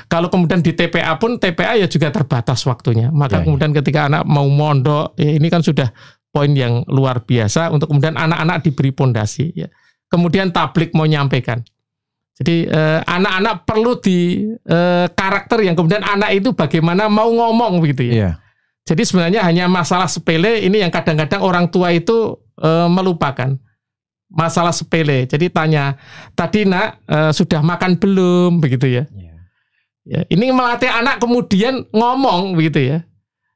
Kalau kemudian di TPA pun TPA ya juga terbatas waktunya. Maka yeah, ya. kemudian yeah. ketika anak mau mondok ya ini kan sudah poin yang luar biasa untuk kemudian anak-anak diberi pondasi ya. Kemudian tablik mau nyampaikan. Jadi anak eh, anak-anak perlu di eh, karakter yang kemudian anak itu bagaimana mau ngomong begitu ya. ya jadi sebenarnya hanya masalah sepele ini yang kadang-kadang orang tua itu e, melupakan masalah sepele. Jadi tanya tadi nak e, sudah makan belum begitu ya. Yeah. ya. Ini melatih anak kemudian ngomong begitu ya.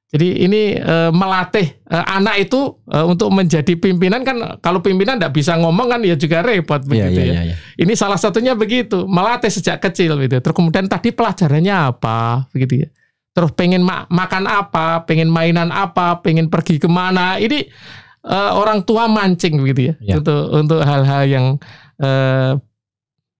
Jadi ini e, melatih e, anak itu e, untuk menjadi pimpinan kan kalau pimpinan tidak bisa ngomong kan ya juga repot iya, begitu yeah, yeah, ya. Yeah, yeah. Ini salah satunya begitu melatih sejak kecil gitu. Terus kemudian tadi pelajarannya apa begitu ya terus pengen ma makan apa, pengen mainan apa, pengen pergi kemana. Ini uh, orang tua mancing gitu ya, ya. untuk untuk hal-hal yang uh,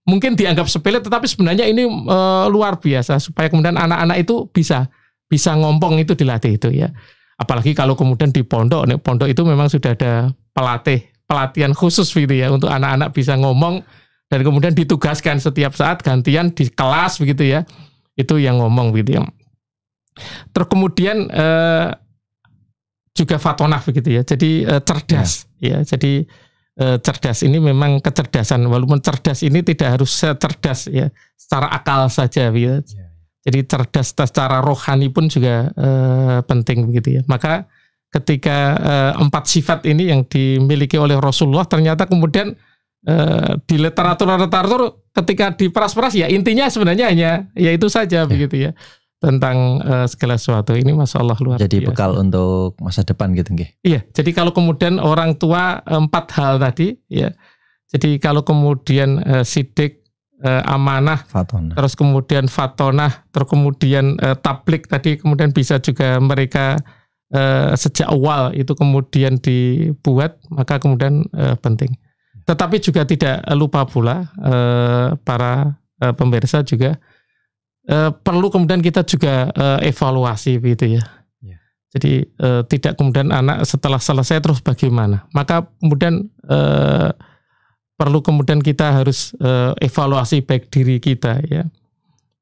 mungkin dianggap sepele, tetapi sebenarnya ini uh, luar biasa supaya kemudian anak-anak itu bisa bisa ngompong itu dilatih itu ya. Apalagi kalau kemudian di pondok, nih pondok itu memang sudah ada pelatih pelatihan khusus gitu ya untuk anak-anak bisa ngomong dan kemudian ditugaskan setiap saat gantian di kelas begitu ya itu yang ngomong gitu ya Terus kemudian eh, juga fatonah begitu ya. Jadi eh, cerdas ya. ya. Jadi eh, cerdas ini memang kecerdasan walaupun cerdas ini tidak harus cerdas ya secara akal saja gitu. Ya, ya. Jadi cerdas secara rohani pun juga eh, penting begitu ya. Maka ketika eh, empat sifat ini yang dimiliki oleh Rasulullah ternyata kemudian eh, di literatur literatur ketika diperas-peras ya intinya sebenarnya hanya yaitu saja ya. begitu ya tentang uh, segala sesuatu. Ini masya Allah luar Jadi biasa. bekal untuk masa depan gitu nggih. Iya, jadi kalau kemudian orang tua eh, empat hal tadi ya. Jadi kalau kemudian uh, sidik uh, amanah, fatonah. terus kemudian fatonah, terus kemudian uh, tablik tadi kemudian bisa juga mereka uh, sejak awal itu kemudian dibuat maka kemudian uh, penting. Tetapi juga tidak lupa pula uh, para uh, pemirsa juga Eh, perlu kemudian kita juga uh, evaluasi begitu ya. ya. Jadi uh, tidak kemudian anak setelah selesai terus bagaimana? Maka kemudian uh, perlu kemudian kita harus uh, evaluasi baik diri kita ya.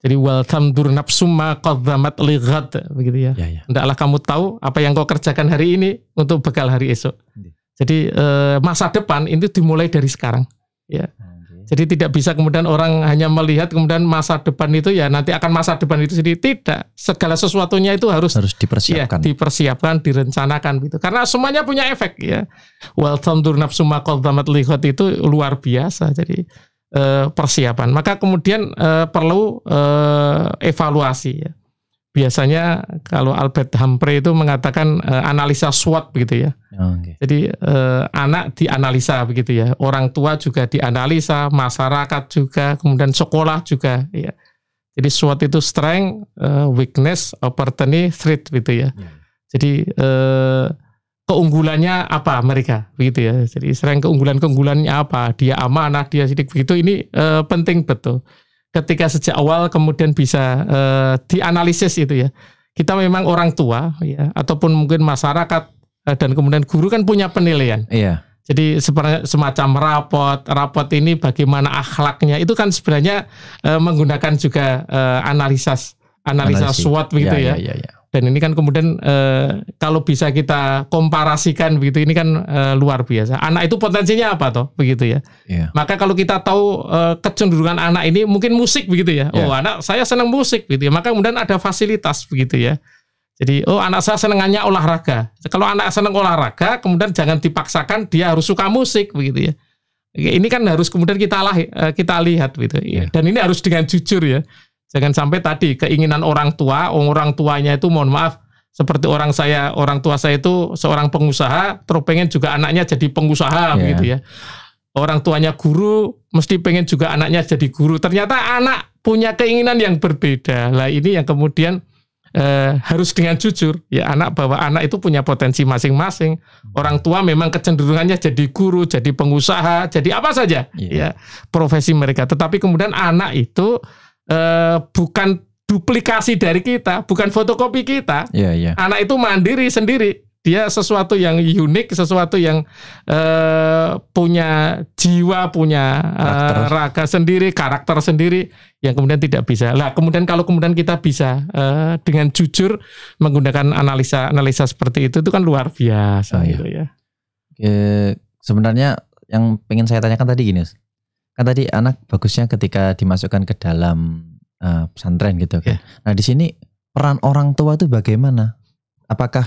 Jadi wal tamdur nafsumma qadzamat lighat begitu ya. ya, ya. kamu tahu apa yang kau kerjakan hari ini untuk bekal hari esok. Ya. Jadi uh, masa depan itu dimulai dari sekarang ya. Hmm. Jadi tidak bisa kemudian orang hanya melihat kemudian masa depan itu ya nanti akan masa depan itu sendiri tidak. Segala sesuatunya itu harus harus dipersiapkan. Ya, dipersiapkan, direncanakan gitu. Karena semuanya punya efek ya. Well tandur nafsu maqaddamat lihat itu luar biasa. Jadi eh, persiapan. Maka kemudian eh, perlu eh, evaluasi ya biasanya kalau Albert Humphrey itu mengatakan uh, analisa SWOT begitu ya. Oh, okay. Jadi uh, anak dianalisa begitu ya, orang tua juga dianalisa, masyarakat juga, kemudian sekolah juga ya. Jadi SWOT itu strength, uh, weakness, opportunity, threat begitu ya. Yeah. Jadi uh, keunggulannya apa mereka begitu ya. Jadi strength keunggulan-keunggulannya apa? Dia amanah, dia sidik begitu ini uh, penting betul ketika sejak awal kemudian bisa uh, dianalisis itu ya. Kita memang orang tua ya ataupun mungkin masyarakat uh, dan kemudian guru kan punya penilaian. Iya. Jadi semacam rapot, rapot ini bagaimana akhlaknya itu kan sebenarnya uh, menggunakan juga uh, analisis analisa SWOT begitu iya, ya. ya. ya, ya, ya dan ini kan kemudian e, kalau bisa kita komparasikan begitu ini kan e, luar biasa anak itu potensinya apa toh begitu ya yeah. maka kalau kita tahu e, kecenderungan anak ini mungkin musik begitu ya yeah. oh anak saya senang musik begitu ya maka kemudian ada fasilitas begitu ya jadi oh anak saya senengannya olahraga kalau anak senang olahraga kemudian jangan dipaksakan dia harus suka musik begitu ya ini kan harus kemudian kita lah kita lihat gitu Yeah. dan ini harus dengan jujur ya Jangan sampai tadi keinginan orang tua, oh, orang tuanya itu mohon maaf seperti orang saya, orang tua saya itu seorang pengusaha, terus pengen juga anaknya jadi pengusaha yeah. Iya. gitu ya. Orang tuanya guru, mesti pengen juga anaknya jadi guru. Ternyata anak punya keinginan yang berbeda. Lah ini yang kemudian eh, harus dengan jujur ya anak bahwa anak itu punya potensi masing-masing. Orang tua memang kecenderungannya jadi guru, jadi pengusaha, jadi apa saja yeah. ya profesi mereka. Tetapi kemudian anak itu uh, bukan duplikasi dari kita, bukan fotokopi kita. Yeah, yeah. Anak itu mandiri sendiri. Dia sesuatu yang unik, sesuatu yang uh, punya jiwa, punya uh, raga sendiri, karakter sendiri yang kemudian tidak bisa. Lah, kemudian kalau kemudian kita bisa uh, dengan jujur menggunakan analisa-analisa seperti itu, itu kan luar biasa, oh, iya. gitu ya. E, sebenarnya yang pengen saya tanyakan tadi gini, kan tadi anak bagusnya ketika dimasukkan ke dalam uh, pesantren gitu kan. Yeah. Nah di sini peran orang tua itu bagaimana? Apakah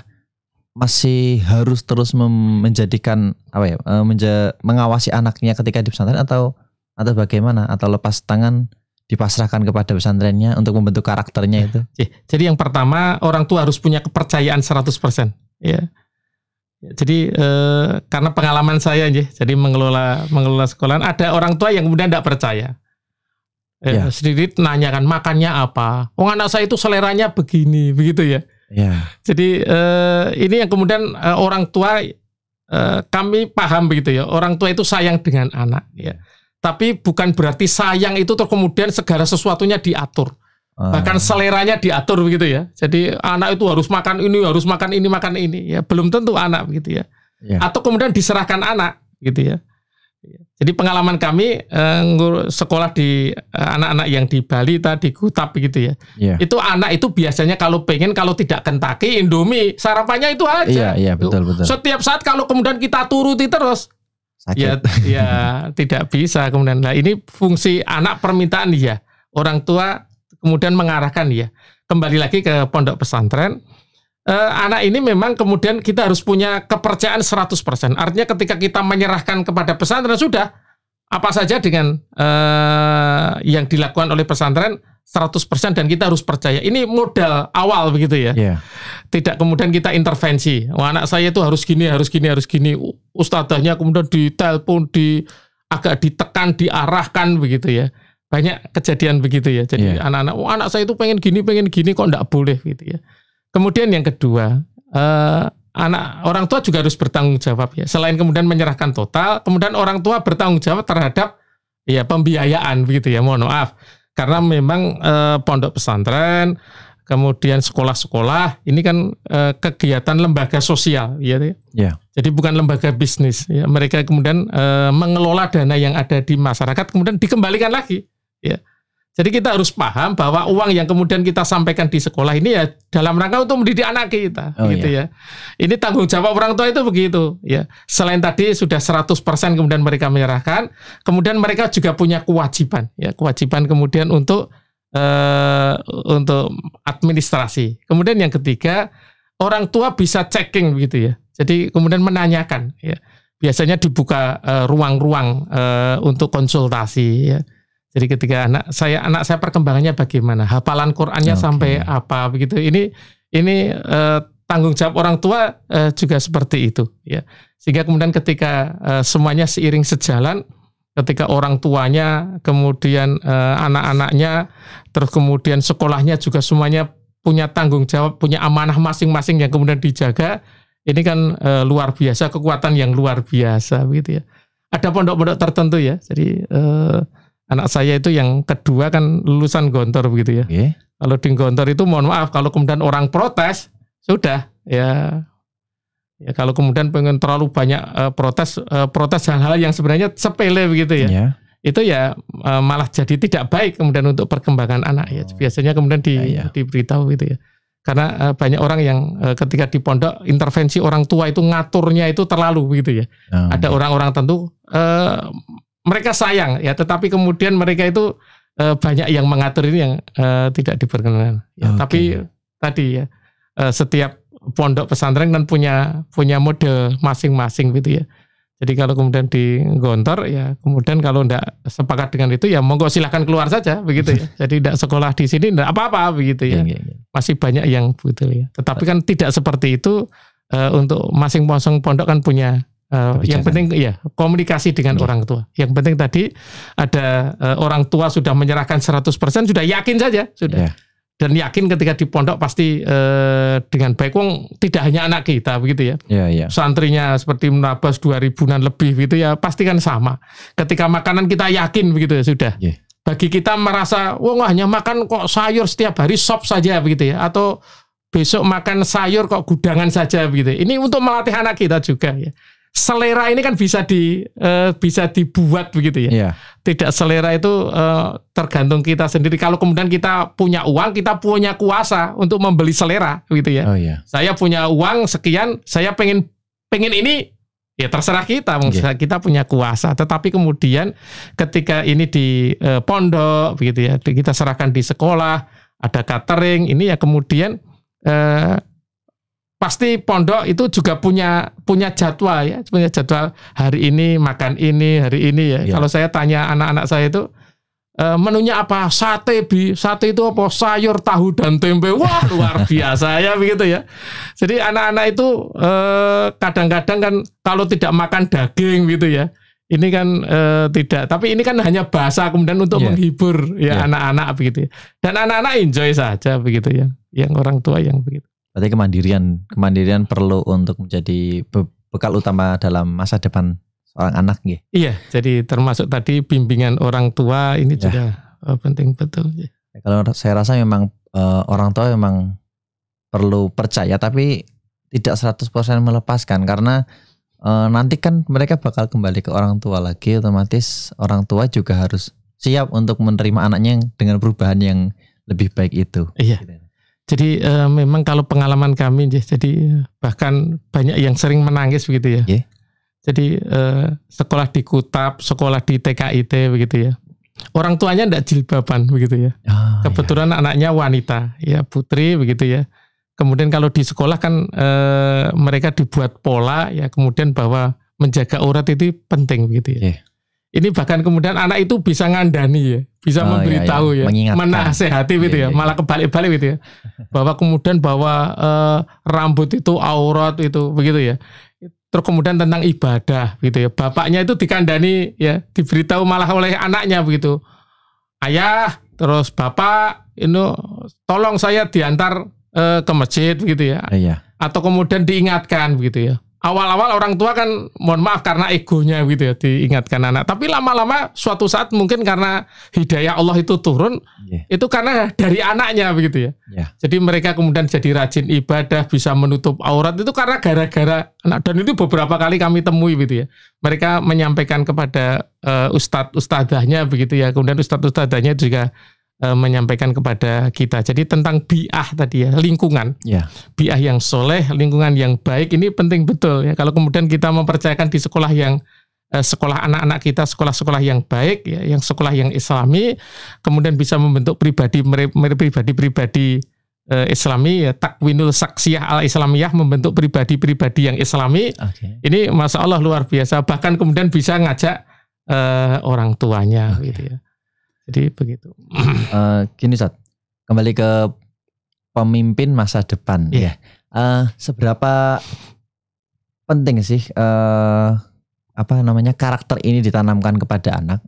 masih harus terus menjadikan apa ya eh, menja mengawasi anaknya ketika di pesantren atau atau bagaimana atau lepas tangan dipasrahkan kepada pesantrennya untuk membentuk karakternya itu. Iya. Jadi yang pertama orang tua harus punya kepercayaan 100%. Ya. Jadi eh, karena pengalaman saya aja, jadi mengelola mengelola sekolahan ada orang tua yang kemudian tidak percaya. Eh, ya. nanya nanyakan makannya apa. Oh anak saya itu seleranya begini, begitu ya. ya. Jadi eh, ini yang kemudian eh, orang tua eh, kami paham begitu ya. Orang tua itu sayang dengan anak ya. Tapi bukan berarti sayang itu terkemudian kemudian segala sesuatunya diatur. Ah. bahkan seleranya diatur begitu ya. Jadi anak itu harus makan ini, harus makan ini, makan ini ya. Belum tentu anak begitu ya. ya. Atau kemudian diserahkan anak gitu ya. ya. Jadi pengalaman kami eh, sekolah di eh, anak-anak eh, yang di Bali tadi Kutap gitu ya. Yeah. Itu anak itu biasanya kalau pengen kalau tidak kentaki Indomie sarapannya itu aja. Iya, yeah, iya betul betul. Setiap saat kalau kemudian kita turuti terus Sakit. ya ya <laughs> tidak bisa kemudian. Nah, ini fungsi anak permintaan ya. Orang tua kemudian mengarahkan ya kembali lagi ke pondok pesantren. Eh, anak ini memang kemudian kita harus punya kepercayaan 100%. Artinya ketika kita menyerahkan kepada pesantren sudah apa saja dengan eh, yang dilakukan oleh pesantren 100% dan kita harus percaya. Ini modal awal begitu ya. Yeah. Tidak kemudian kita intervensi. Wah, anak saya itu harus gini, harus gini, harus gini. Ustadzahnya kemudian ditelepon, di agak ditekan, diarahkan begitu ya banyak kejadian begitu ya. Jadi anak iya. anak-anak, oh, anak saya itu pengen gini, pengen gini, kok enggak boleh gitu ya. Kemudian yang kedua, eh, anak orang tua juga harus bertanggung jawab ya. Selain kemudian menyerahkan total, kemudian orang tua bertanggung jawab terhadap ya pembiayaan begitu ya. Mohon maaf, karena memang eh, pondok pesantren, kemudian sekolah-sekolah, ini kan eh, kegiatan lembaga sosial iya ya. Yeah. Jadi bukan lembaga bisnis. Ya. Mereka kemudian eh, mengelola dana yang ada di masyarakat, kemudian dikembalikan lagi Ya. Jadi kita harus paham bahwa uang yang kemudian kita sampaikan di sekolah ini ya dalam rangka untuk mendidik anak kita oh, gitu iya. ya. Ini tanggung jawab orang tua itu begitu ya. Selain tadi sudah 100% kemudian mereka menyerahkan, kemudian mereka juga punya kewajiban ya, kewajiban kemudian untuk eh, untuk administrasi. Kemudian yang ketiga, orang tua bisa checking begitu ya. Jadi kemudian menanyakan ya. Biasanya dibuka eh, ruang-ruang uh, uh, untuk konsultasi ya jadi ketika anak saya anak saya perkembangannya bagaimana, hafalan Qurannya okay. sampai apa begitu. Ini ini eh, tanggung jawab orang tua eh, juga seperti itu ya. Sehingga kemudian ketika eh, semuanya seiring sejalan, ketika orang tuanya, kemudian eh, anak-anaknya, terus kemudian sekolahnya juga semuanya punya tanggung jawab, punya amanah masing-masing yang kemudian dijaga. Ini kan eh, luar biasa kekuatan yang luar biasa begitu ya. Ada pondok-pondok tertentu ya. Jadi eh, anak saya itu yang kedua kan lulusan Gontor begitu ya. Okay. Iya. Kalau di Gontor itu mohon maaf kalau kemudian orang protes sudah ya ya kalau kemudian pengen terlalu banyak uh, protes uh, protes hal-hal yang sebenarnya sepele begitu ya. Yeah. Itu ya uh, malah jadi tidak baik kemudian untuk perkembangan anak ya. Oh. Biasanya kemudian di, yeah, yeah. diberitahu gitu ya. Karena uh, banyak orang yang uh, ketika di pondok intervensi orang tua itu ngaturnya itu terlalu begitu ya. Um, Ada orang-orang tentu uh, mereka sayang ya, tetapi kemudian mereka itu e, banyak yang mengatur ini yang e, tidak diperkenankan. Ya, okay. Tapi tadi ya e, setiap pondok pesantren kan punya punya model masing-masing gitu ya. Jadi kalau kemudian digontor ya kemudian kalau tidak sepakat dengan itu ya monggo silahkan keluar saja begitu ya. <laughs> Jadi tidak sekolah di sini tidak apa-apa begitu ya. Iya, iya, iya. Masih banyak yang begitu ya. Tetapi kan tidak seperti itu uh, untuk masing-masing pondok kan punya Eh, yang penting ya komunikasi dengan ya. orang tua. Yang penting tadi ada uh, orang tua sudah menyerahkan 100% sudah yakin saja sudah. Ya. Dan yakin ketika di pondok pasti uh, dengan baik wong tidak hanya anak kita begitu ya. ya, ya. Santrinya seperti menabas 2000-an lebih gitu ya pasti kan sama. Ketika makanan kita yakin begitu ya sudah. Ya. Bagi kita merasa wong ah, hanya makan kok sayur setiap hari sop saja begitu ya atau besok makan sayur kok gudangan saja begitu. Ya. Ini untuk melatih anak kita juga ya selera ini kan bisa di uh, bisa dibuat begitu ya. Yeah. Tidak selera itu uh, tergantung kita sendiri. Kalau kemudian kita punya uang, kita punya kuasa untuk membeli selera gitu ya. Oh, yeah. Saya punya uang sekian, saya pengen pengen ini ya terserah kita yeah. kita punya kuasa tetapi kemudian ketika ini di uh, pondok begitu ya kita serahkan di sekolah ada catering ini ya kemudian eh, pasti pondok itu juga punya punya jadwal ya, punya jadwal hari ini makan ini, hari ini ya. ya. Kalau saya tanya anak-anak saya itu e, menunya apa? Sate bi, sate itu apa? Sayur, tahu dan tempe. Wah, luar <laughs> biasa ya begitu ya. Jadi anak-anak itu e, kadang-kadang eh, kan kalau tidak makan daging gitu ya. Ini kan e, tidak, tapi ini kan hanya bahasa kemudian untuk ya. menghibur ya iya. anak-anak ya. begitu ya. Dan anak-anak enjoy saja begitu ya, yang orang tua yang begitu. Berarti kemandirian, kemandirian perlu untuk menjadi bekal utama dalam masa depan seorang anak gitu. Iya, jadi termasuk tadi bimbingan orang tua ini ya. juga oh, penting betul. Ya. ya kalau saya rasa memang uh, orang tua memang perlu percaya tapi tidak 100% melepaskan karena uh, nanti kan mereka bakal kembali ke orang tua lagi otomatis orang tua juga harus siap untuk menerima anaknya dengan perubahan yang lebih baik itu. Iya. Gitu. Jadi e, memang kalau pengalaman kami, ya, jadi bahkan banyak yang sering menangis begitu ya. Yeah. Jadi e, sekolah di Kutap, sekolah di TKIT begitu ya. Orang tuanya tidak jilbaban begitu ya. Oh, Kebetulan yeah. anaknya wanita, ya putri begitu ya. Kemudian kalau di sekolah kan e, mereka dibuat pola ya, kemudian bahwa menjaga urat itu penting begitu ya. Yeah ini bahkan kemudian anak itu bisa ngandani ya, bisa oh, iya, memberitahu iya, iya. ya, menasehati gitu iya, ya, iya. malah kebalik-balik gitu ya, <laughs> bahwa kemudian bahwa eh, rambut itu aurat itu begitu ya, terus kemudian tentang ibadah gitu ya, bapaknya itu dikandani ya, diberitahu malah oleh anaknya begitu, ayah terus bapak ini tolong saya diantar eh, ke masjid gitu ya, iya. atau kemudian diingatkan begitu ya, awal-awal orang tua kan mohon maaf karena egonya gitu ya diingatkan anak. Tapi lama-lama suatu saat mungkin karena hidayah Allah itu turun yeah. itu karena dari anaknya begitu ya. Yeah. Jadi mereka kemudian jadi rajin ibadah, bisa menutup aurat itu karena gara-gara anak dan itu beberapa kali kami temui gitu ya. Mereka menyampaikan kepada uh, eh, ustadz ustadzahnya begitu ya. Kemudian ustadz ustadzahnya juga e, menyampaikan kepada kita. Jadi tentang biah tadi ya, lingkungan. Ya. Biah yang soleh, lingkungan yang baik ini penting betul ya. Kalau kemudian kita mempercayakan di sekolah yang eh, sekolah anak-anak kita sekolah-sekolah yang baik ya, yang sekolah yang islami kemudian bisa membentuk pribadi pribadi-pribadi eh, Islami ya, takwinul saksiyah al Islamiyah membentuk pribadi-pribadi yang Islami. Okay. Ini masalah Allah luar biasa. Bahkan kemudian bisa ngajak uh, orang tuanya okay. gitu ya. Jadi begitu. Uh, <clears throat> gini saat kembali ke pemimpin masa depan. Iya. ya. Yeah. Uh, seberapa penting sih uh, apa namanya karakter ini ditanamkan kepada anak?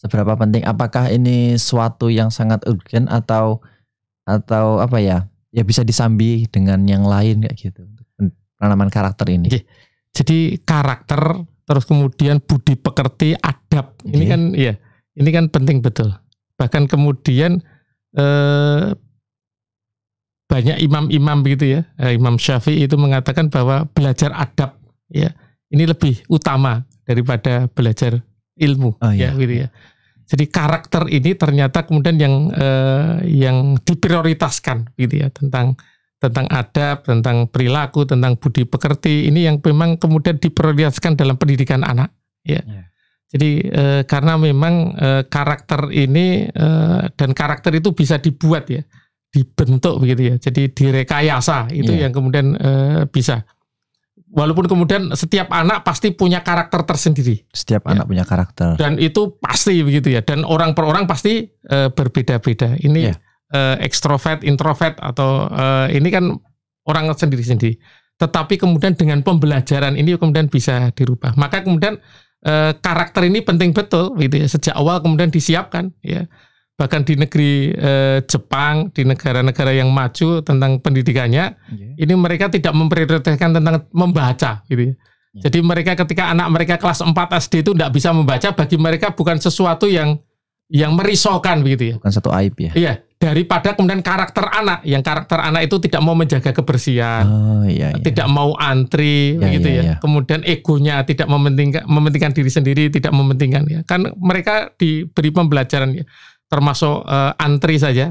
Seberapa penting? Apakah ini suatu yang sangat urgent atau atau apa ya? Ya bisa disambi dengan yang lain kayak gitu. Penanaman karakter ini. Yeah. Jadi karakter terus kemudian budi pekerti adab. Okay. Ini iya. kan ya ini kan penting betul. Bahkan kemudian eh, banyak imam-imam begitu ya, eh, Imam Syafi'i itu mengatakan bahwa belajar adab ya ini lebih utama daripada belajar ilmu oh, ya, gitu ya. Jadi karakter ini ternyata kemudian yang eh, yang diprioritaskan gitu ya tentang tentang adab, tentang perilaku, tentang budi pekerti ini yang memang kemudian diprioritaskan dalam pendidikan anak. Ya. Yeah. Jadi e, karena memang e, karakter ini e, dan karakter itu bisa dibuat ya, dibentuk begitu ya. Jadi direkayasa itu yeah. yang kemudian e, bisa. Walaupun kemudian setiap anak pasti punya karakter tersendiri. Setiap ya. anak punya karakter. Dan itu pasti begitu ya. Dan orang per orang pasti e, berbeda-beda. Ini yeah. Iya. e, ekstrovert, introvert atau eh, ini kan orang sendiri-sendiri. Tetapi kemudian dengan pembelajaran ini kemudian bisa dirubah. Maka kemudian Eh, karakter ini penting betul gitu ya sejak awal kemudian disiapkan ya bahkan di negeri eh, Jepang di negara-negara yang maju tentang pendidikannya yeah. ini mereka tidak memprioritaskan tentang membaca gitu ya. Yeah. Jadi mereka ketika anak mereka kelas 4 SD itu tidak bisa membaca bagi mereka bukan sesuatu yang yang merisaukan begitu ya. Bukan satu aib ya. Iya, daripada kemudian karakter anak yang karakter anak itu tidak mau menjaga kebersihan, oh, iya, iya. tidak mau antri iya, begitu iya, ya. Iya. Kemudian egonya tidak mementingkan mementingkan diri sendiri, tidak mementingkan ya. Kan mereka diberi pembelajaran ya. Termasuk uh, antri saja.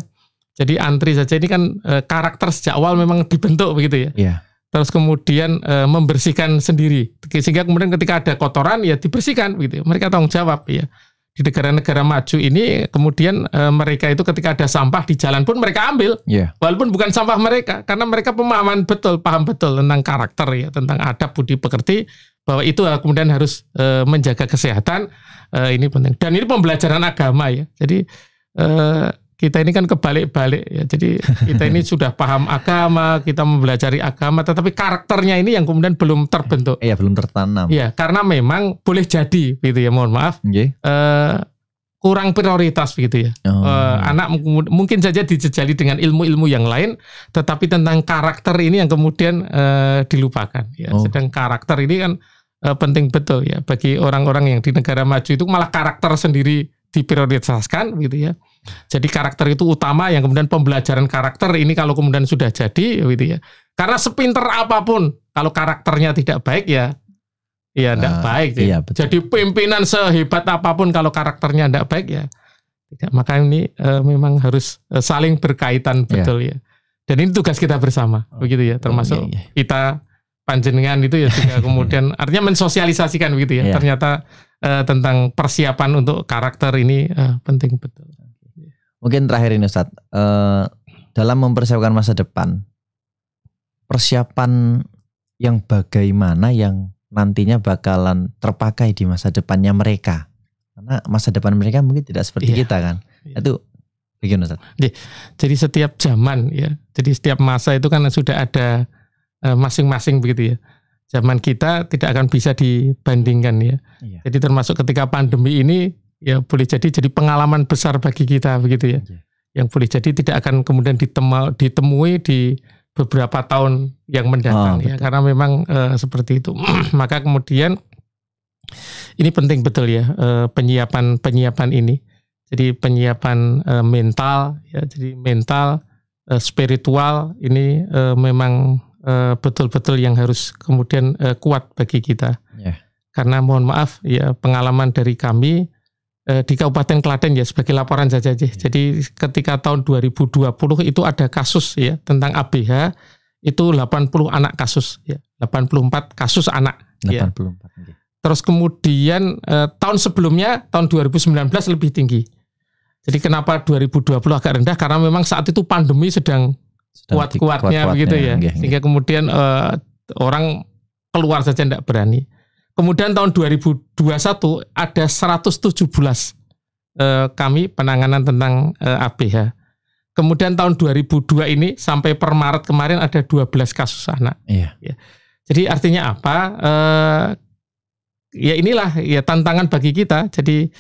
Jadi antri saja ini kan uh, karakter sejak awal memang dibentuk begitu ya. Iya terus kemudian e, membersihkan sendiri sehingga kemudian ketika ada kotoran ya dibersihkan gitu mereka tanggung jawab ya di negara-negara maju ini kemudian e, mereka itu ketika ada sampah di jalan pun mereka ambil yeah. walaupun bukan sampah mereka karena mereka pemahaman betul paham betul tentang karakter ya tentang adab budi pekerti bahwa itu kemudian harus e, menjaga kesehatan e, ini penting dan ini pembelajaran agama ya jadi e, kita ini kan kebalik-balik ya. Jadi kita ini <laughs> sudah paham agama, kita mempelajari agama, tetapi karakternya ini yang kemudian belum terbentuk. Iya, belum tertanam. Iya, karena memang boleh jadi gitu ya, mohon maaf. Okay. Uh, eh, kurang prioritas begitu ya. Oh. Uh, anak mungkin saja dijejali dengan ilmu-ilmu yang lain, tetapi tentang karakter ini yang kemudian uh, dilupakan. Ya. Oh. Sedang karakter ini kan uh, penting betul ya bagi orang-orang yang di negara maju itu malah karakter sendiri diprioritaskan gitu ya. Jadi karakter itu utama yang kemudian pembelajaran karakter ini kalau kemudian sudah jadi gitu ya. Karena sepinter apapun kalau karakternya tidak baik ya ya tidak uh, ah, baik. Ya. Iya, Jadi pimpinan sehebat apapun kalau karakternya tidak baik ya tidak. Maka ini uh, memang harus uh, saling berkaitan iya. betul ya. Dan ini tugas kita bersama oh, begitu ya oh, termasuk oh, iya, iya. kita panjenengan itu ya juga <laughs> kemudian artinya mensosialisasikan gitu ya. Yeah. Ternyata Eh, tentang persiapan untuk karakter ini uh, penting betul. Mungkin terakhir ini Ustaz, uh, dalam mempersiapkan masa depan, persiapan yang bagaimana yang nantinya bakalan terpakai di masa depannya mereka? Karena masa depan mereka mungkin tidak seperti yeah. kita kan. Yeah. Itu Begini Ustaz. Iya. Jadi setiap zaman ya, jadi setiap masa itu kan sudah ada masing-masing uh, masing -masing begitu ya zaman kita tidak akan bisa dibandingkan ya. Iya. Jadi termasuk ketika pandemi ini ya boleh jadi jadi pengalaman besar bagi kita begitu ya. Iya. Yang boleh jadi tidak akan kemudian ditema, ditemui di beberapa tahun yang mendatang oh, ya karena memang e, seperti itu. <clears throat> Maka kemudian ini penting betul ya eh, penyiapan penyiapan ini. Jadi penyiapan e, mental ya jadi mental spiritual ini e, memang Eh, betul-betul uh, yang harus kemudian uh, kuat bagi kita. Yeah. Karena mohon maaf ya pengalaman dari kami uh, di Kabupaten Klaten ya sebagai laporan saja. Yeah. Jadi ketika tahun 2020 itu ada kasus ya tentang ABH itu 80 anak kasus ya. 84 kasus anak 84. Ya. Terus kemudian uh, tahun sebelumnya tahun 2019 lebih tinggi. Jadi kenapa 2020 agak rendah karena memang saat itu pandemi sedang kuat-kuatnya begitu ya. Enggak, enggak. Sehingga kemudian uh, orang keluar saja tidak berani. Kemudian tahun 2021 ada 117 uh, eh, kami penanganan tentang uh, eh, ABH. Kemudian tahun 2002 ini sampai per Maret kemarin ada 12 kasus anak. Iya. Ya. Jadi artinya apa? ya inilah ya tantangan bagi kita. Jadi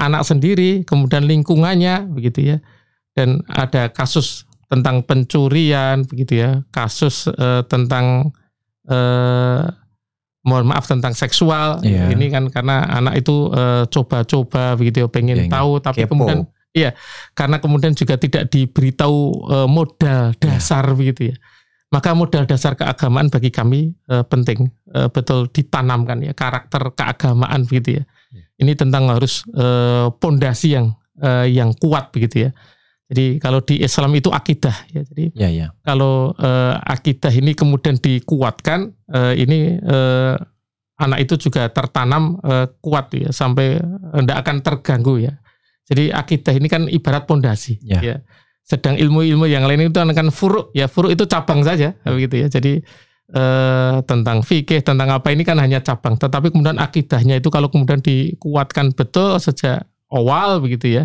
anak sendiri, kemudian lingkungannya begitu ya. Dan ada kasus tentang pencurian begitu ya kasus eh, tentang eh, mohon maaf tentang seksual yeah. ini kan karena anak itu eh, coba-coba begitu ya pengen yeah, iya. tahu tapi kepo. kemudian iya karena kemudian juga tidak diberitahu modal iya. dasar yeah. begitu ya maka modal dasar keagamaan bagi kami penting betul ditanamkan ya karakter keagamaan begitu ya yeah. ini tentang harus pondasi yang yang kuat begitu ya jadi kalau di Islam itu akidah ya. Jadi ya, ya. kalau uh, akidah ini kemudian dikuatkan, uh, ini uh, anak itu juga tertanam uh, kuat ya sampai tidak akan terganggu ya. Jadi akidah ini kan ibarat pondasi. Ya. ya. Sedang ilmu-ilmu yang lain itu kan furuk ya furuk itu cabang saja begitu ya. Jadi eh, tentang fikih tentang apa ini kan hanya cabang. Tetapi kemudian akidahnya itu kalau kemudian dikuatkan betul sejak awal begitu ya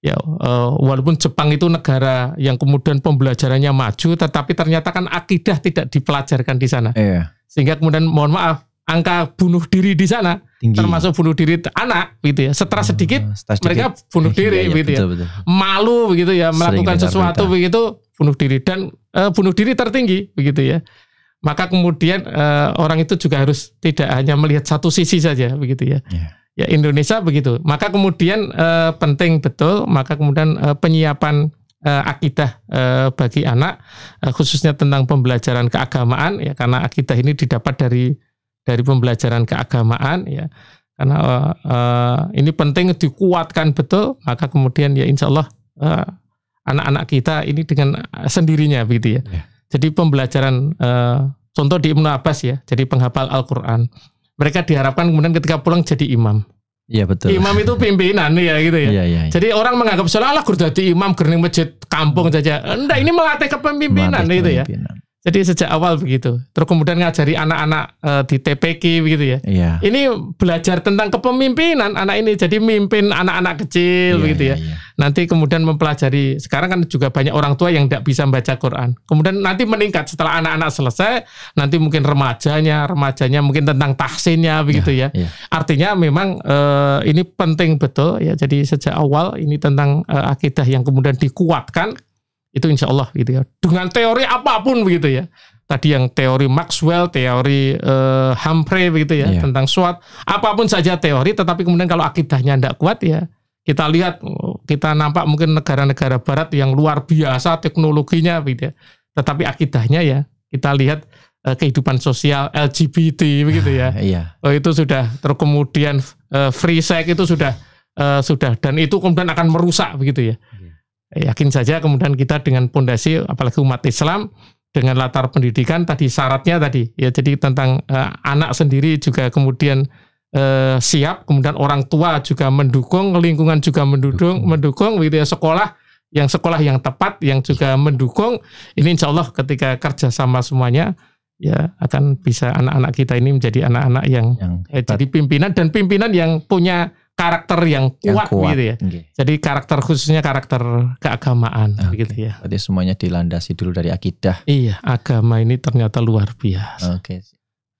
ya uh, walaupun Jepang itu negara yang kemudian pembelajarannya maju tetapi ternyata kan akidah tidak dipelajarkan di sana iya. sehingga kemudian mohon maaf angka bunuh diri di sana Tinggi. termasuk bunuh diri anak gitu ya setelah sedikit sedikit. mereka bunuh iya, diri iya, gitu ya malu begitu ya melakukan sesuatu berita. begitu bunuh diri dan uh, bunuh diri tertinggi begitu ya maka kemudian uh, orang itu juga harus tidak hanya melihat satu sisi saja begitu ya yeah ya Indonesia begitu. Maka kemudian eh, penting betul, maka kemudian eh, penyiapan eh, akidah bagi anak khususnya tentang pembelajaran keagamaan ya karena akidah ini didapat dari dari pembelajaran keagamaan ya. Karena ini penting dikuatkan betul, maka kemudian ya insya Allah anak anak-anak kita ini dengan sendirinya begitu ya. ya. Jadi pembelajaran eh, contoh di Ibnu Abbas ya, jadi penghafal Al-Qur'an mereka diharapkan kemudian ketika pulang jadi imam. Iya betul. Imam itu pimpinan ya gitu ya. Iya, iya, iya. Jadi orang menganggap seolah-olah kurdati imam gerning masjid kampung saja. Enggak, ini melatih kepemimpinan melatih gitu ya. kepemimpinan. ya. Jadi sejak awal begitu. Terus kemudian ngajari anak-anak e, di TPK begitu ya. Iya. Ini belajar tentang kepemimpinan anak ini. Jadi mimpin anak-anak kecil iya, begitu ya. Iya, iya. Nanti kemudian mempelajari. Sekarang kan juga banyak orang tua yang tidak bisa membaca Quran. Kemudian nanti meningkat setelah anak-anak selesai. Nanti mungkin remajanya, remajanya mungkin tentang tahsinnya begitu iya, ya. Iya. Artinya memang e, ini penting betul ya. Jadi sejak awal ini tentang e, akidah yang kemudian dikuatkan itu insya Allah gitu ya dengan teori apapun begitu ya tadi yang teori Maxwell teori uh, Humphrey begitu ya yeah. tentang SWOT apapun saja teori tetapi kemudian kalau akidahnya tidak kuat ya kita lihat kita nampak mungkin negara-negara Barat yang luar biasa teknologinya begitu ya tetapi akidahnya ya kita lihat uh, kehidupan sosial LGBT begitu ya yeah. oh, itu sudah terkemudian kemudian eh, free sex itu sudah eh, sudah dan itu kemudian akan merusak begitu ya yakin saja kemudian kita dengan pondasi apalagi umat Islam dengan latar pendidikan tadi syaratnya tadi ya jadi tentang uh, anak sendiri juga kemudian uh, siap kemudian orang tua juga mendukung lingkungan juga mendukung mendukung gitu ya sekolah yang sekolah yang tepat yang juga mendukung ini insya Allah ketika kerjasama semuanya ya akan bisa anak-anak kita ini menjadi anak-anak yang, yang eh, jadi pimpinan dan pimpinan yang punya karakter yang kuat, yang kuat. gitu ya. Okay. Jadi karakter khususnya karakter keagamaan okay. gitu ya. Berarti semuanya dilandasi dulu dari akidah. Iya, agama ini ternyata luar biasa. Oke. Okay.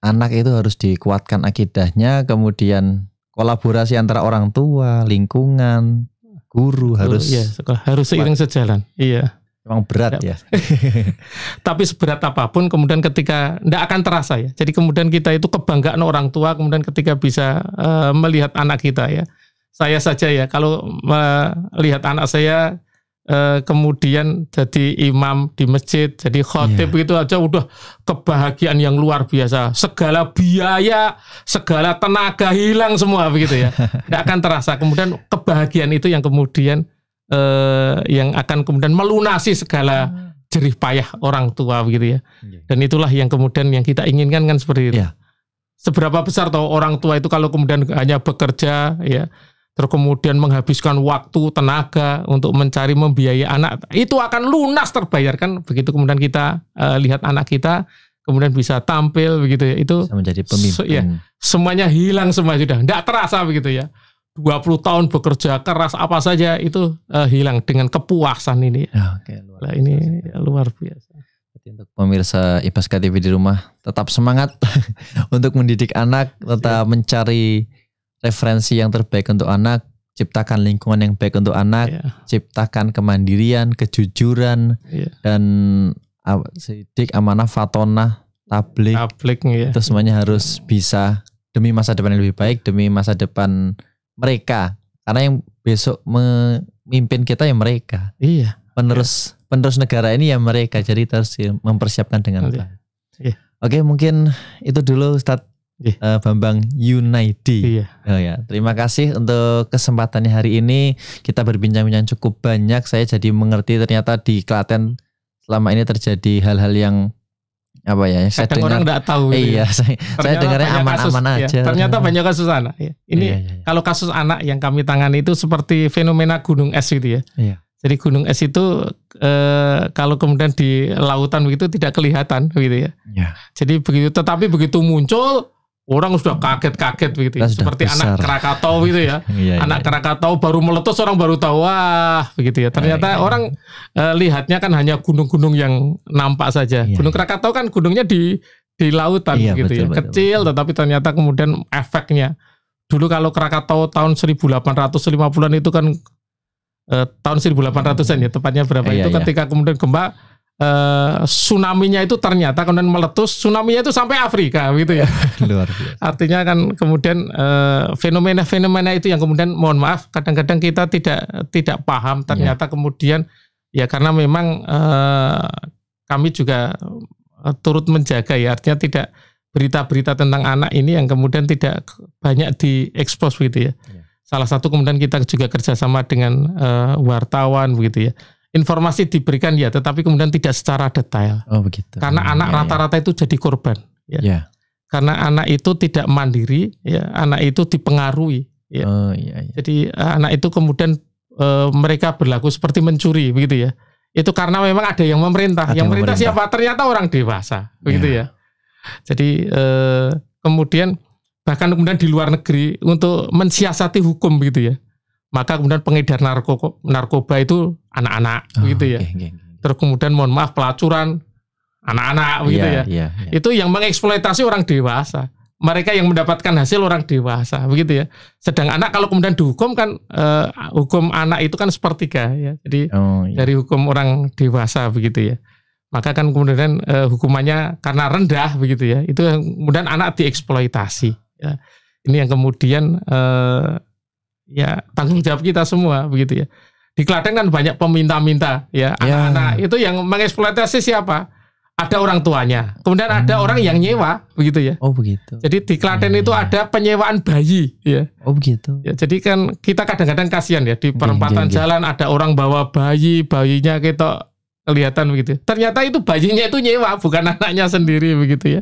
Anak itu harus dikuatkan akidahnya, kemudian kolaborasi antara orang tua, lingkungan, guru harus oh, iya, harus seiring sejalan. Iya. Emang berat ya. ya. <laughs> Tapi seberat apapun kemudian ketika tidak akan terasa ya. Jadi kemudian kita itu kebanggaan orang tua kemudian ketika bisa uh, melihat anak kita ya. Saya saja ya kalau melihat anak saya uh, kemudian jadi imam di masjid, jadi khotib yeah. itu aja udah kebahagiaan yang luar biasa. Segala biaya, segala tenaga hilang semua begitu ya. Tidak <laughs> akan terasa. Kemudian kebahagiaan itu yang kemudian eh, yang akan kemudian melunasi segala hmm. jerih payah orang tua gitu ya. Iya, iya. Dan itulah yang kemudian yang kita inginkan kan seperti itu. Ya. Seberapa besar tahu orang tua itu kalau kemudian hanya bekerja ya terus kemudian menghabiskan waktu tenaga untuk mencari membiayai anak itu akan lunas terbayarkan begitu kemudian kita uh, lihat anak kita kemudian bisa tampil begitu ya itu bisa menjadi pemimpin se ya, semuanya hilang semua sudah tidak terasa begitu ya 20 tahun bekerja keras apa saja itu uh, hilang dengan kepuasan ini. Ya, oke, luar nah, ini luar biasa. Jadi untuk pemirsa IPAS TV di rumah tetap semangat <laughs> untuk mendidik anak, tetap iya. mencari referensi yang terbaik untuk anak, ciptakan lingkungan yang baik untuk anak, ya. ciptakan kemandirian, kejujuran ya. dan ah, sidik amanah fatona tablik, tablik ya. Iya. itu semuanya harus bisa demi masa depan yang lebih baik, demi masa depan mereka karena yang besok memimpin kita ya mereka iya penerus iya. penerus negara ini ya mereka jadi harus mempersiapkan dengan iya. baik iya. oke mungkin itu dulu Ustadz iya. Eh, Bambang United Iya. Oh ya, terima kasih untuk kesempatannya hari ini. Kita berbincang-bincang cukup banyak. Saya jadi mengerti ternyata di Klaten selama ini terjadi hal-hal yang apa ya? Saya Kadang dengar, orang nggak tahu. Gitu iya, ya. <laughs> saya, saya dengarnya aman-aman iya. aja. Ya, ternyata banyak kasus anak. Ya. Ini iya, iya, iya. kalau kasus anak yang kami tangani itu seperti fenomena gunung es gitu ya. Iya. Jadi gunung es itu eh, kalau kemudian di lautan begitu tidak kelihatan gitu ya. Iya. Jadi begitu, tetapi begitu muncul orang sudah kaget-kaget gitu ya. Nah, seperti besar. anak Krakatau gitu ya <laughs> iya, anak iya. Krakatau baru meletus orang baru tahu wah begitu ya iya, ternyata iya, iya. orang e, lihatnya kan hanya gunung-gunung yang nampak saja iya, gunung iya. Krakatau kan gunungnya di di lautan iya, gitu ya kecil betul. tetapi ternyata kemudian efeknya dulu kalau Krakatau tahun 1850-an itu kan e, tahun 1800-an ya tepatnya berapa iya, itu iya. ketika kemudian gempa uh, tsunami-nya itu ternyata kemudian meletus, tsunami-nya itu sampai Afrika gitu ya. <laughs> Luar biasa. Artinya kan kemudian eh, fenomena-fenomena itu yang kemudian mohon maaf kadang-kadang kita tidak tidak paham iya. ternyata yeah. kemudian ya karena memang uh, kami juga turut menjaga ya artinya tidak berita-berita tentang anak ini yang kemudian tidak banyak diekspos gitu ya. Yeah. Salah satu kemudian kita juga kerjasama dengan uh, wartawan begitu ya informasi diberikan ya, tetapi kemudian tidak secara detail. Oh begitu. Karena hmm, anak ya, ya. rata-rata ya. itu jadi korban. Ya. ya. Karena anak itu tidak mandiri, ya anak itu dipengaruhi. Ya. Oh iya. iya. Jadi eh, anak itu kemudian e, mereka berlaku seperti mencuri, begitu ya. Itu karena memang ada yang memerintah. Ada yang memerintah siapa? Ternyata orang dewasa, begitu ya. ya. Jadi e, kemudian bahkan kemudian di luar negeri untuk mensiasati hukum, begitu ya maka kemudian pengedar narko, narkoba itu anak-anak oh, gitu ya. Okay, okay. Terus kemudian mohon maaf pelacuran anak-anak begitu iya, gitu ya. Yeah, yeah. Itu yang mengeksploitasi orang dewasa. Mereka yang mendapatkan hasil orang dewasa begitu ya. Sedang anak kalau kemudian dihukum kan eh, hukum anak itu kan sepertiga ya. Jadi oh, yeah. dari hukum orang dewasa begitu ya. Maka kan kemudian eh, hukumannya karena rendah begitu ya. Itu kemudian anak dieksploitasi. Ya. Ini yang kemudian eh, ya tanggung jawab kita semua begitu ya. Di Klaten kan banyak peminta-minta ya, ya. anak-anak ya. itu yang mengeksploitasi siapa? Ada orang tuanya, kemudian hmm. ada orang yang nyewa begitu ya. Oh begitu. Jadi di Klaten ya. itu ya. ada penyewaan bayi ya. Oh begitu. Ya, jadi kan kita kadang-kadang kasihan ya di iya, perempatan iya, iya. jalan ada orang bawa bayi, bayinya kita kelihatan begitu. Ya. Ternyata itu bayinya itu nyewa bukan anaknya sendiri begitu ya.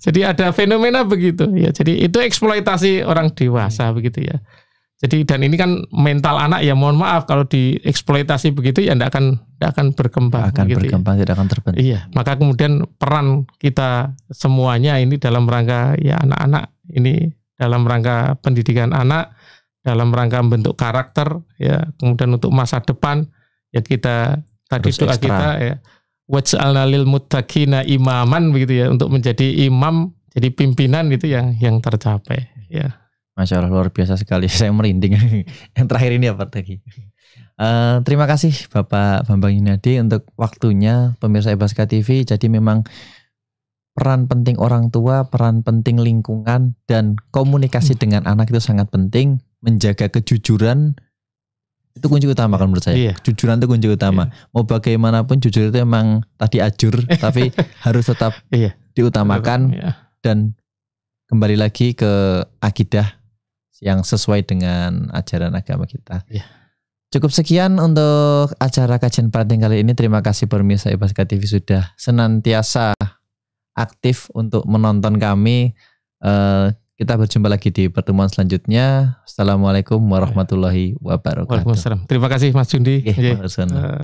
Jadi ada fenomena begitu ya. Jadi itu eksploitasi orang dewasa begitu ya. Jadi dan ini kan mental anak ya mohon maaf kalau dieksploitasi begitu ya tidak akan tidak akan berkembang. Akan begitu ya. berkembang ya. tidak akan terbentuk. Iya, maka kemudian peran kita semuanya ini dalam rangka ya anak-anak ini dalam rangka pendidikan anak, dalam rangka membentuk karakter ya, kemudian untuk masa depan ya kita tadi Harus doa ekstra. kita ya waj'alna lil muttaqina imaman begitu ya untuk menjadi imam, jadi pimpinan itu yang yang tercapai ya. Masya Allah luar biasa sekali. <laughs> Saya merinding. <laughs> Yang terakhir ini apa tadi? Uh, eh, terima kasih Bapak Bambang Yunadi untuk waktunya pemirsa Ebaska TV. Jadi memang peran penting orang tua, peran penting lingkungan dan komunikasi hmm. dengan anak itu sangat penting. Menjaga kejujuran itu kunci utama kan menurut saya. Iya. Jujuran itu kunci utama. Iya. Mau bagaimanapun jujur itu emang tadi ajur <laughs> tapi harus tetap iya. diutamakan iya. dan kembali lagi ke akidah yang sesuai dengan ajaran agama kita. Yeah. Cukup sekian untuk acara kajian parenting kali ini. Terima kasih pemirsa Ibaska TV sudah senantiasa aktif untuk menonton kami. Uh, kita berjumpa lagi di pertemuan selanjutnya. Assalamualaikum warahmatullahi wabarakatuh. Terima kasih Mas Jundi. Iya, iya.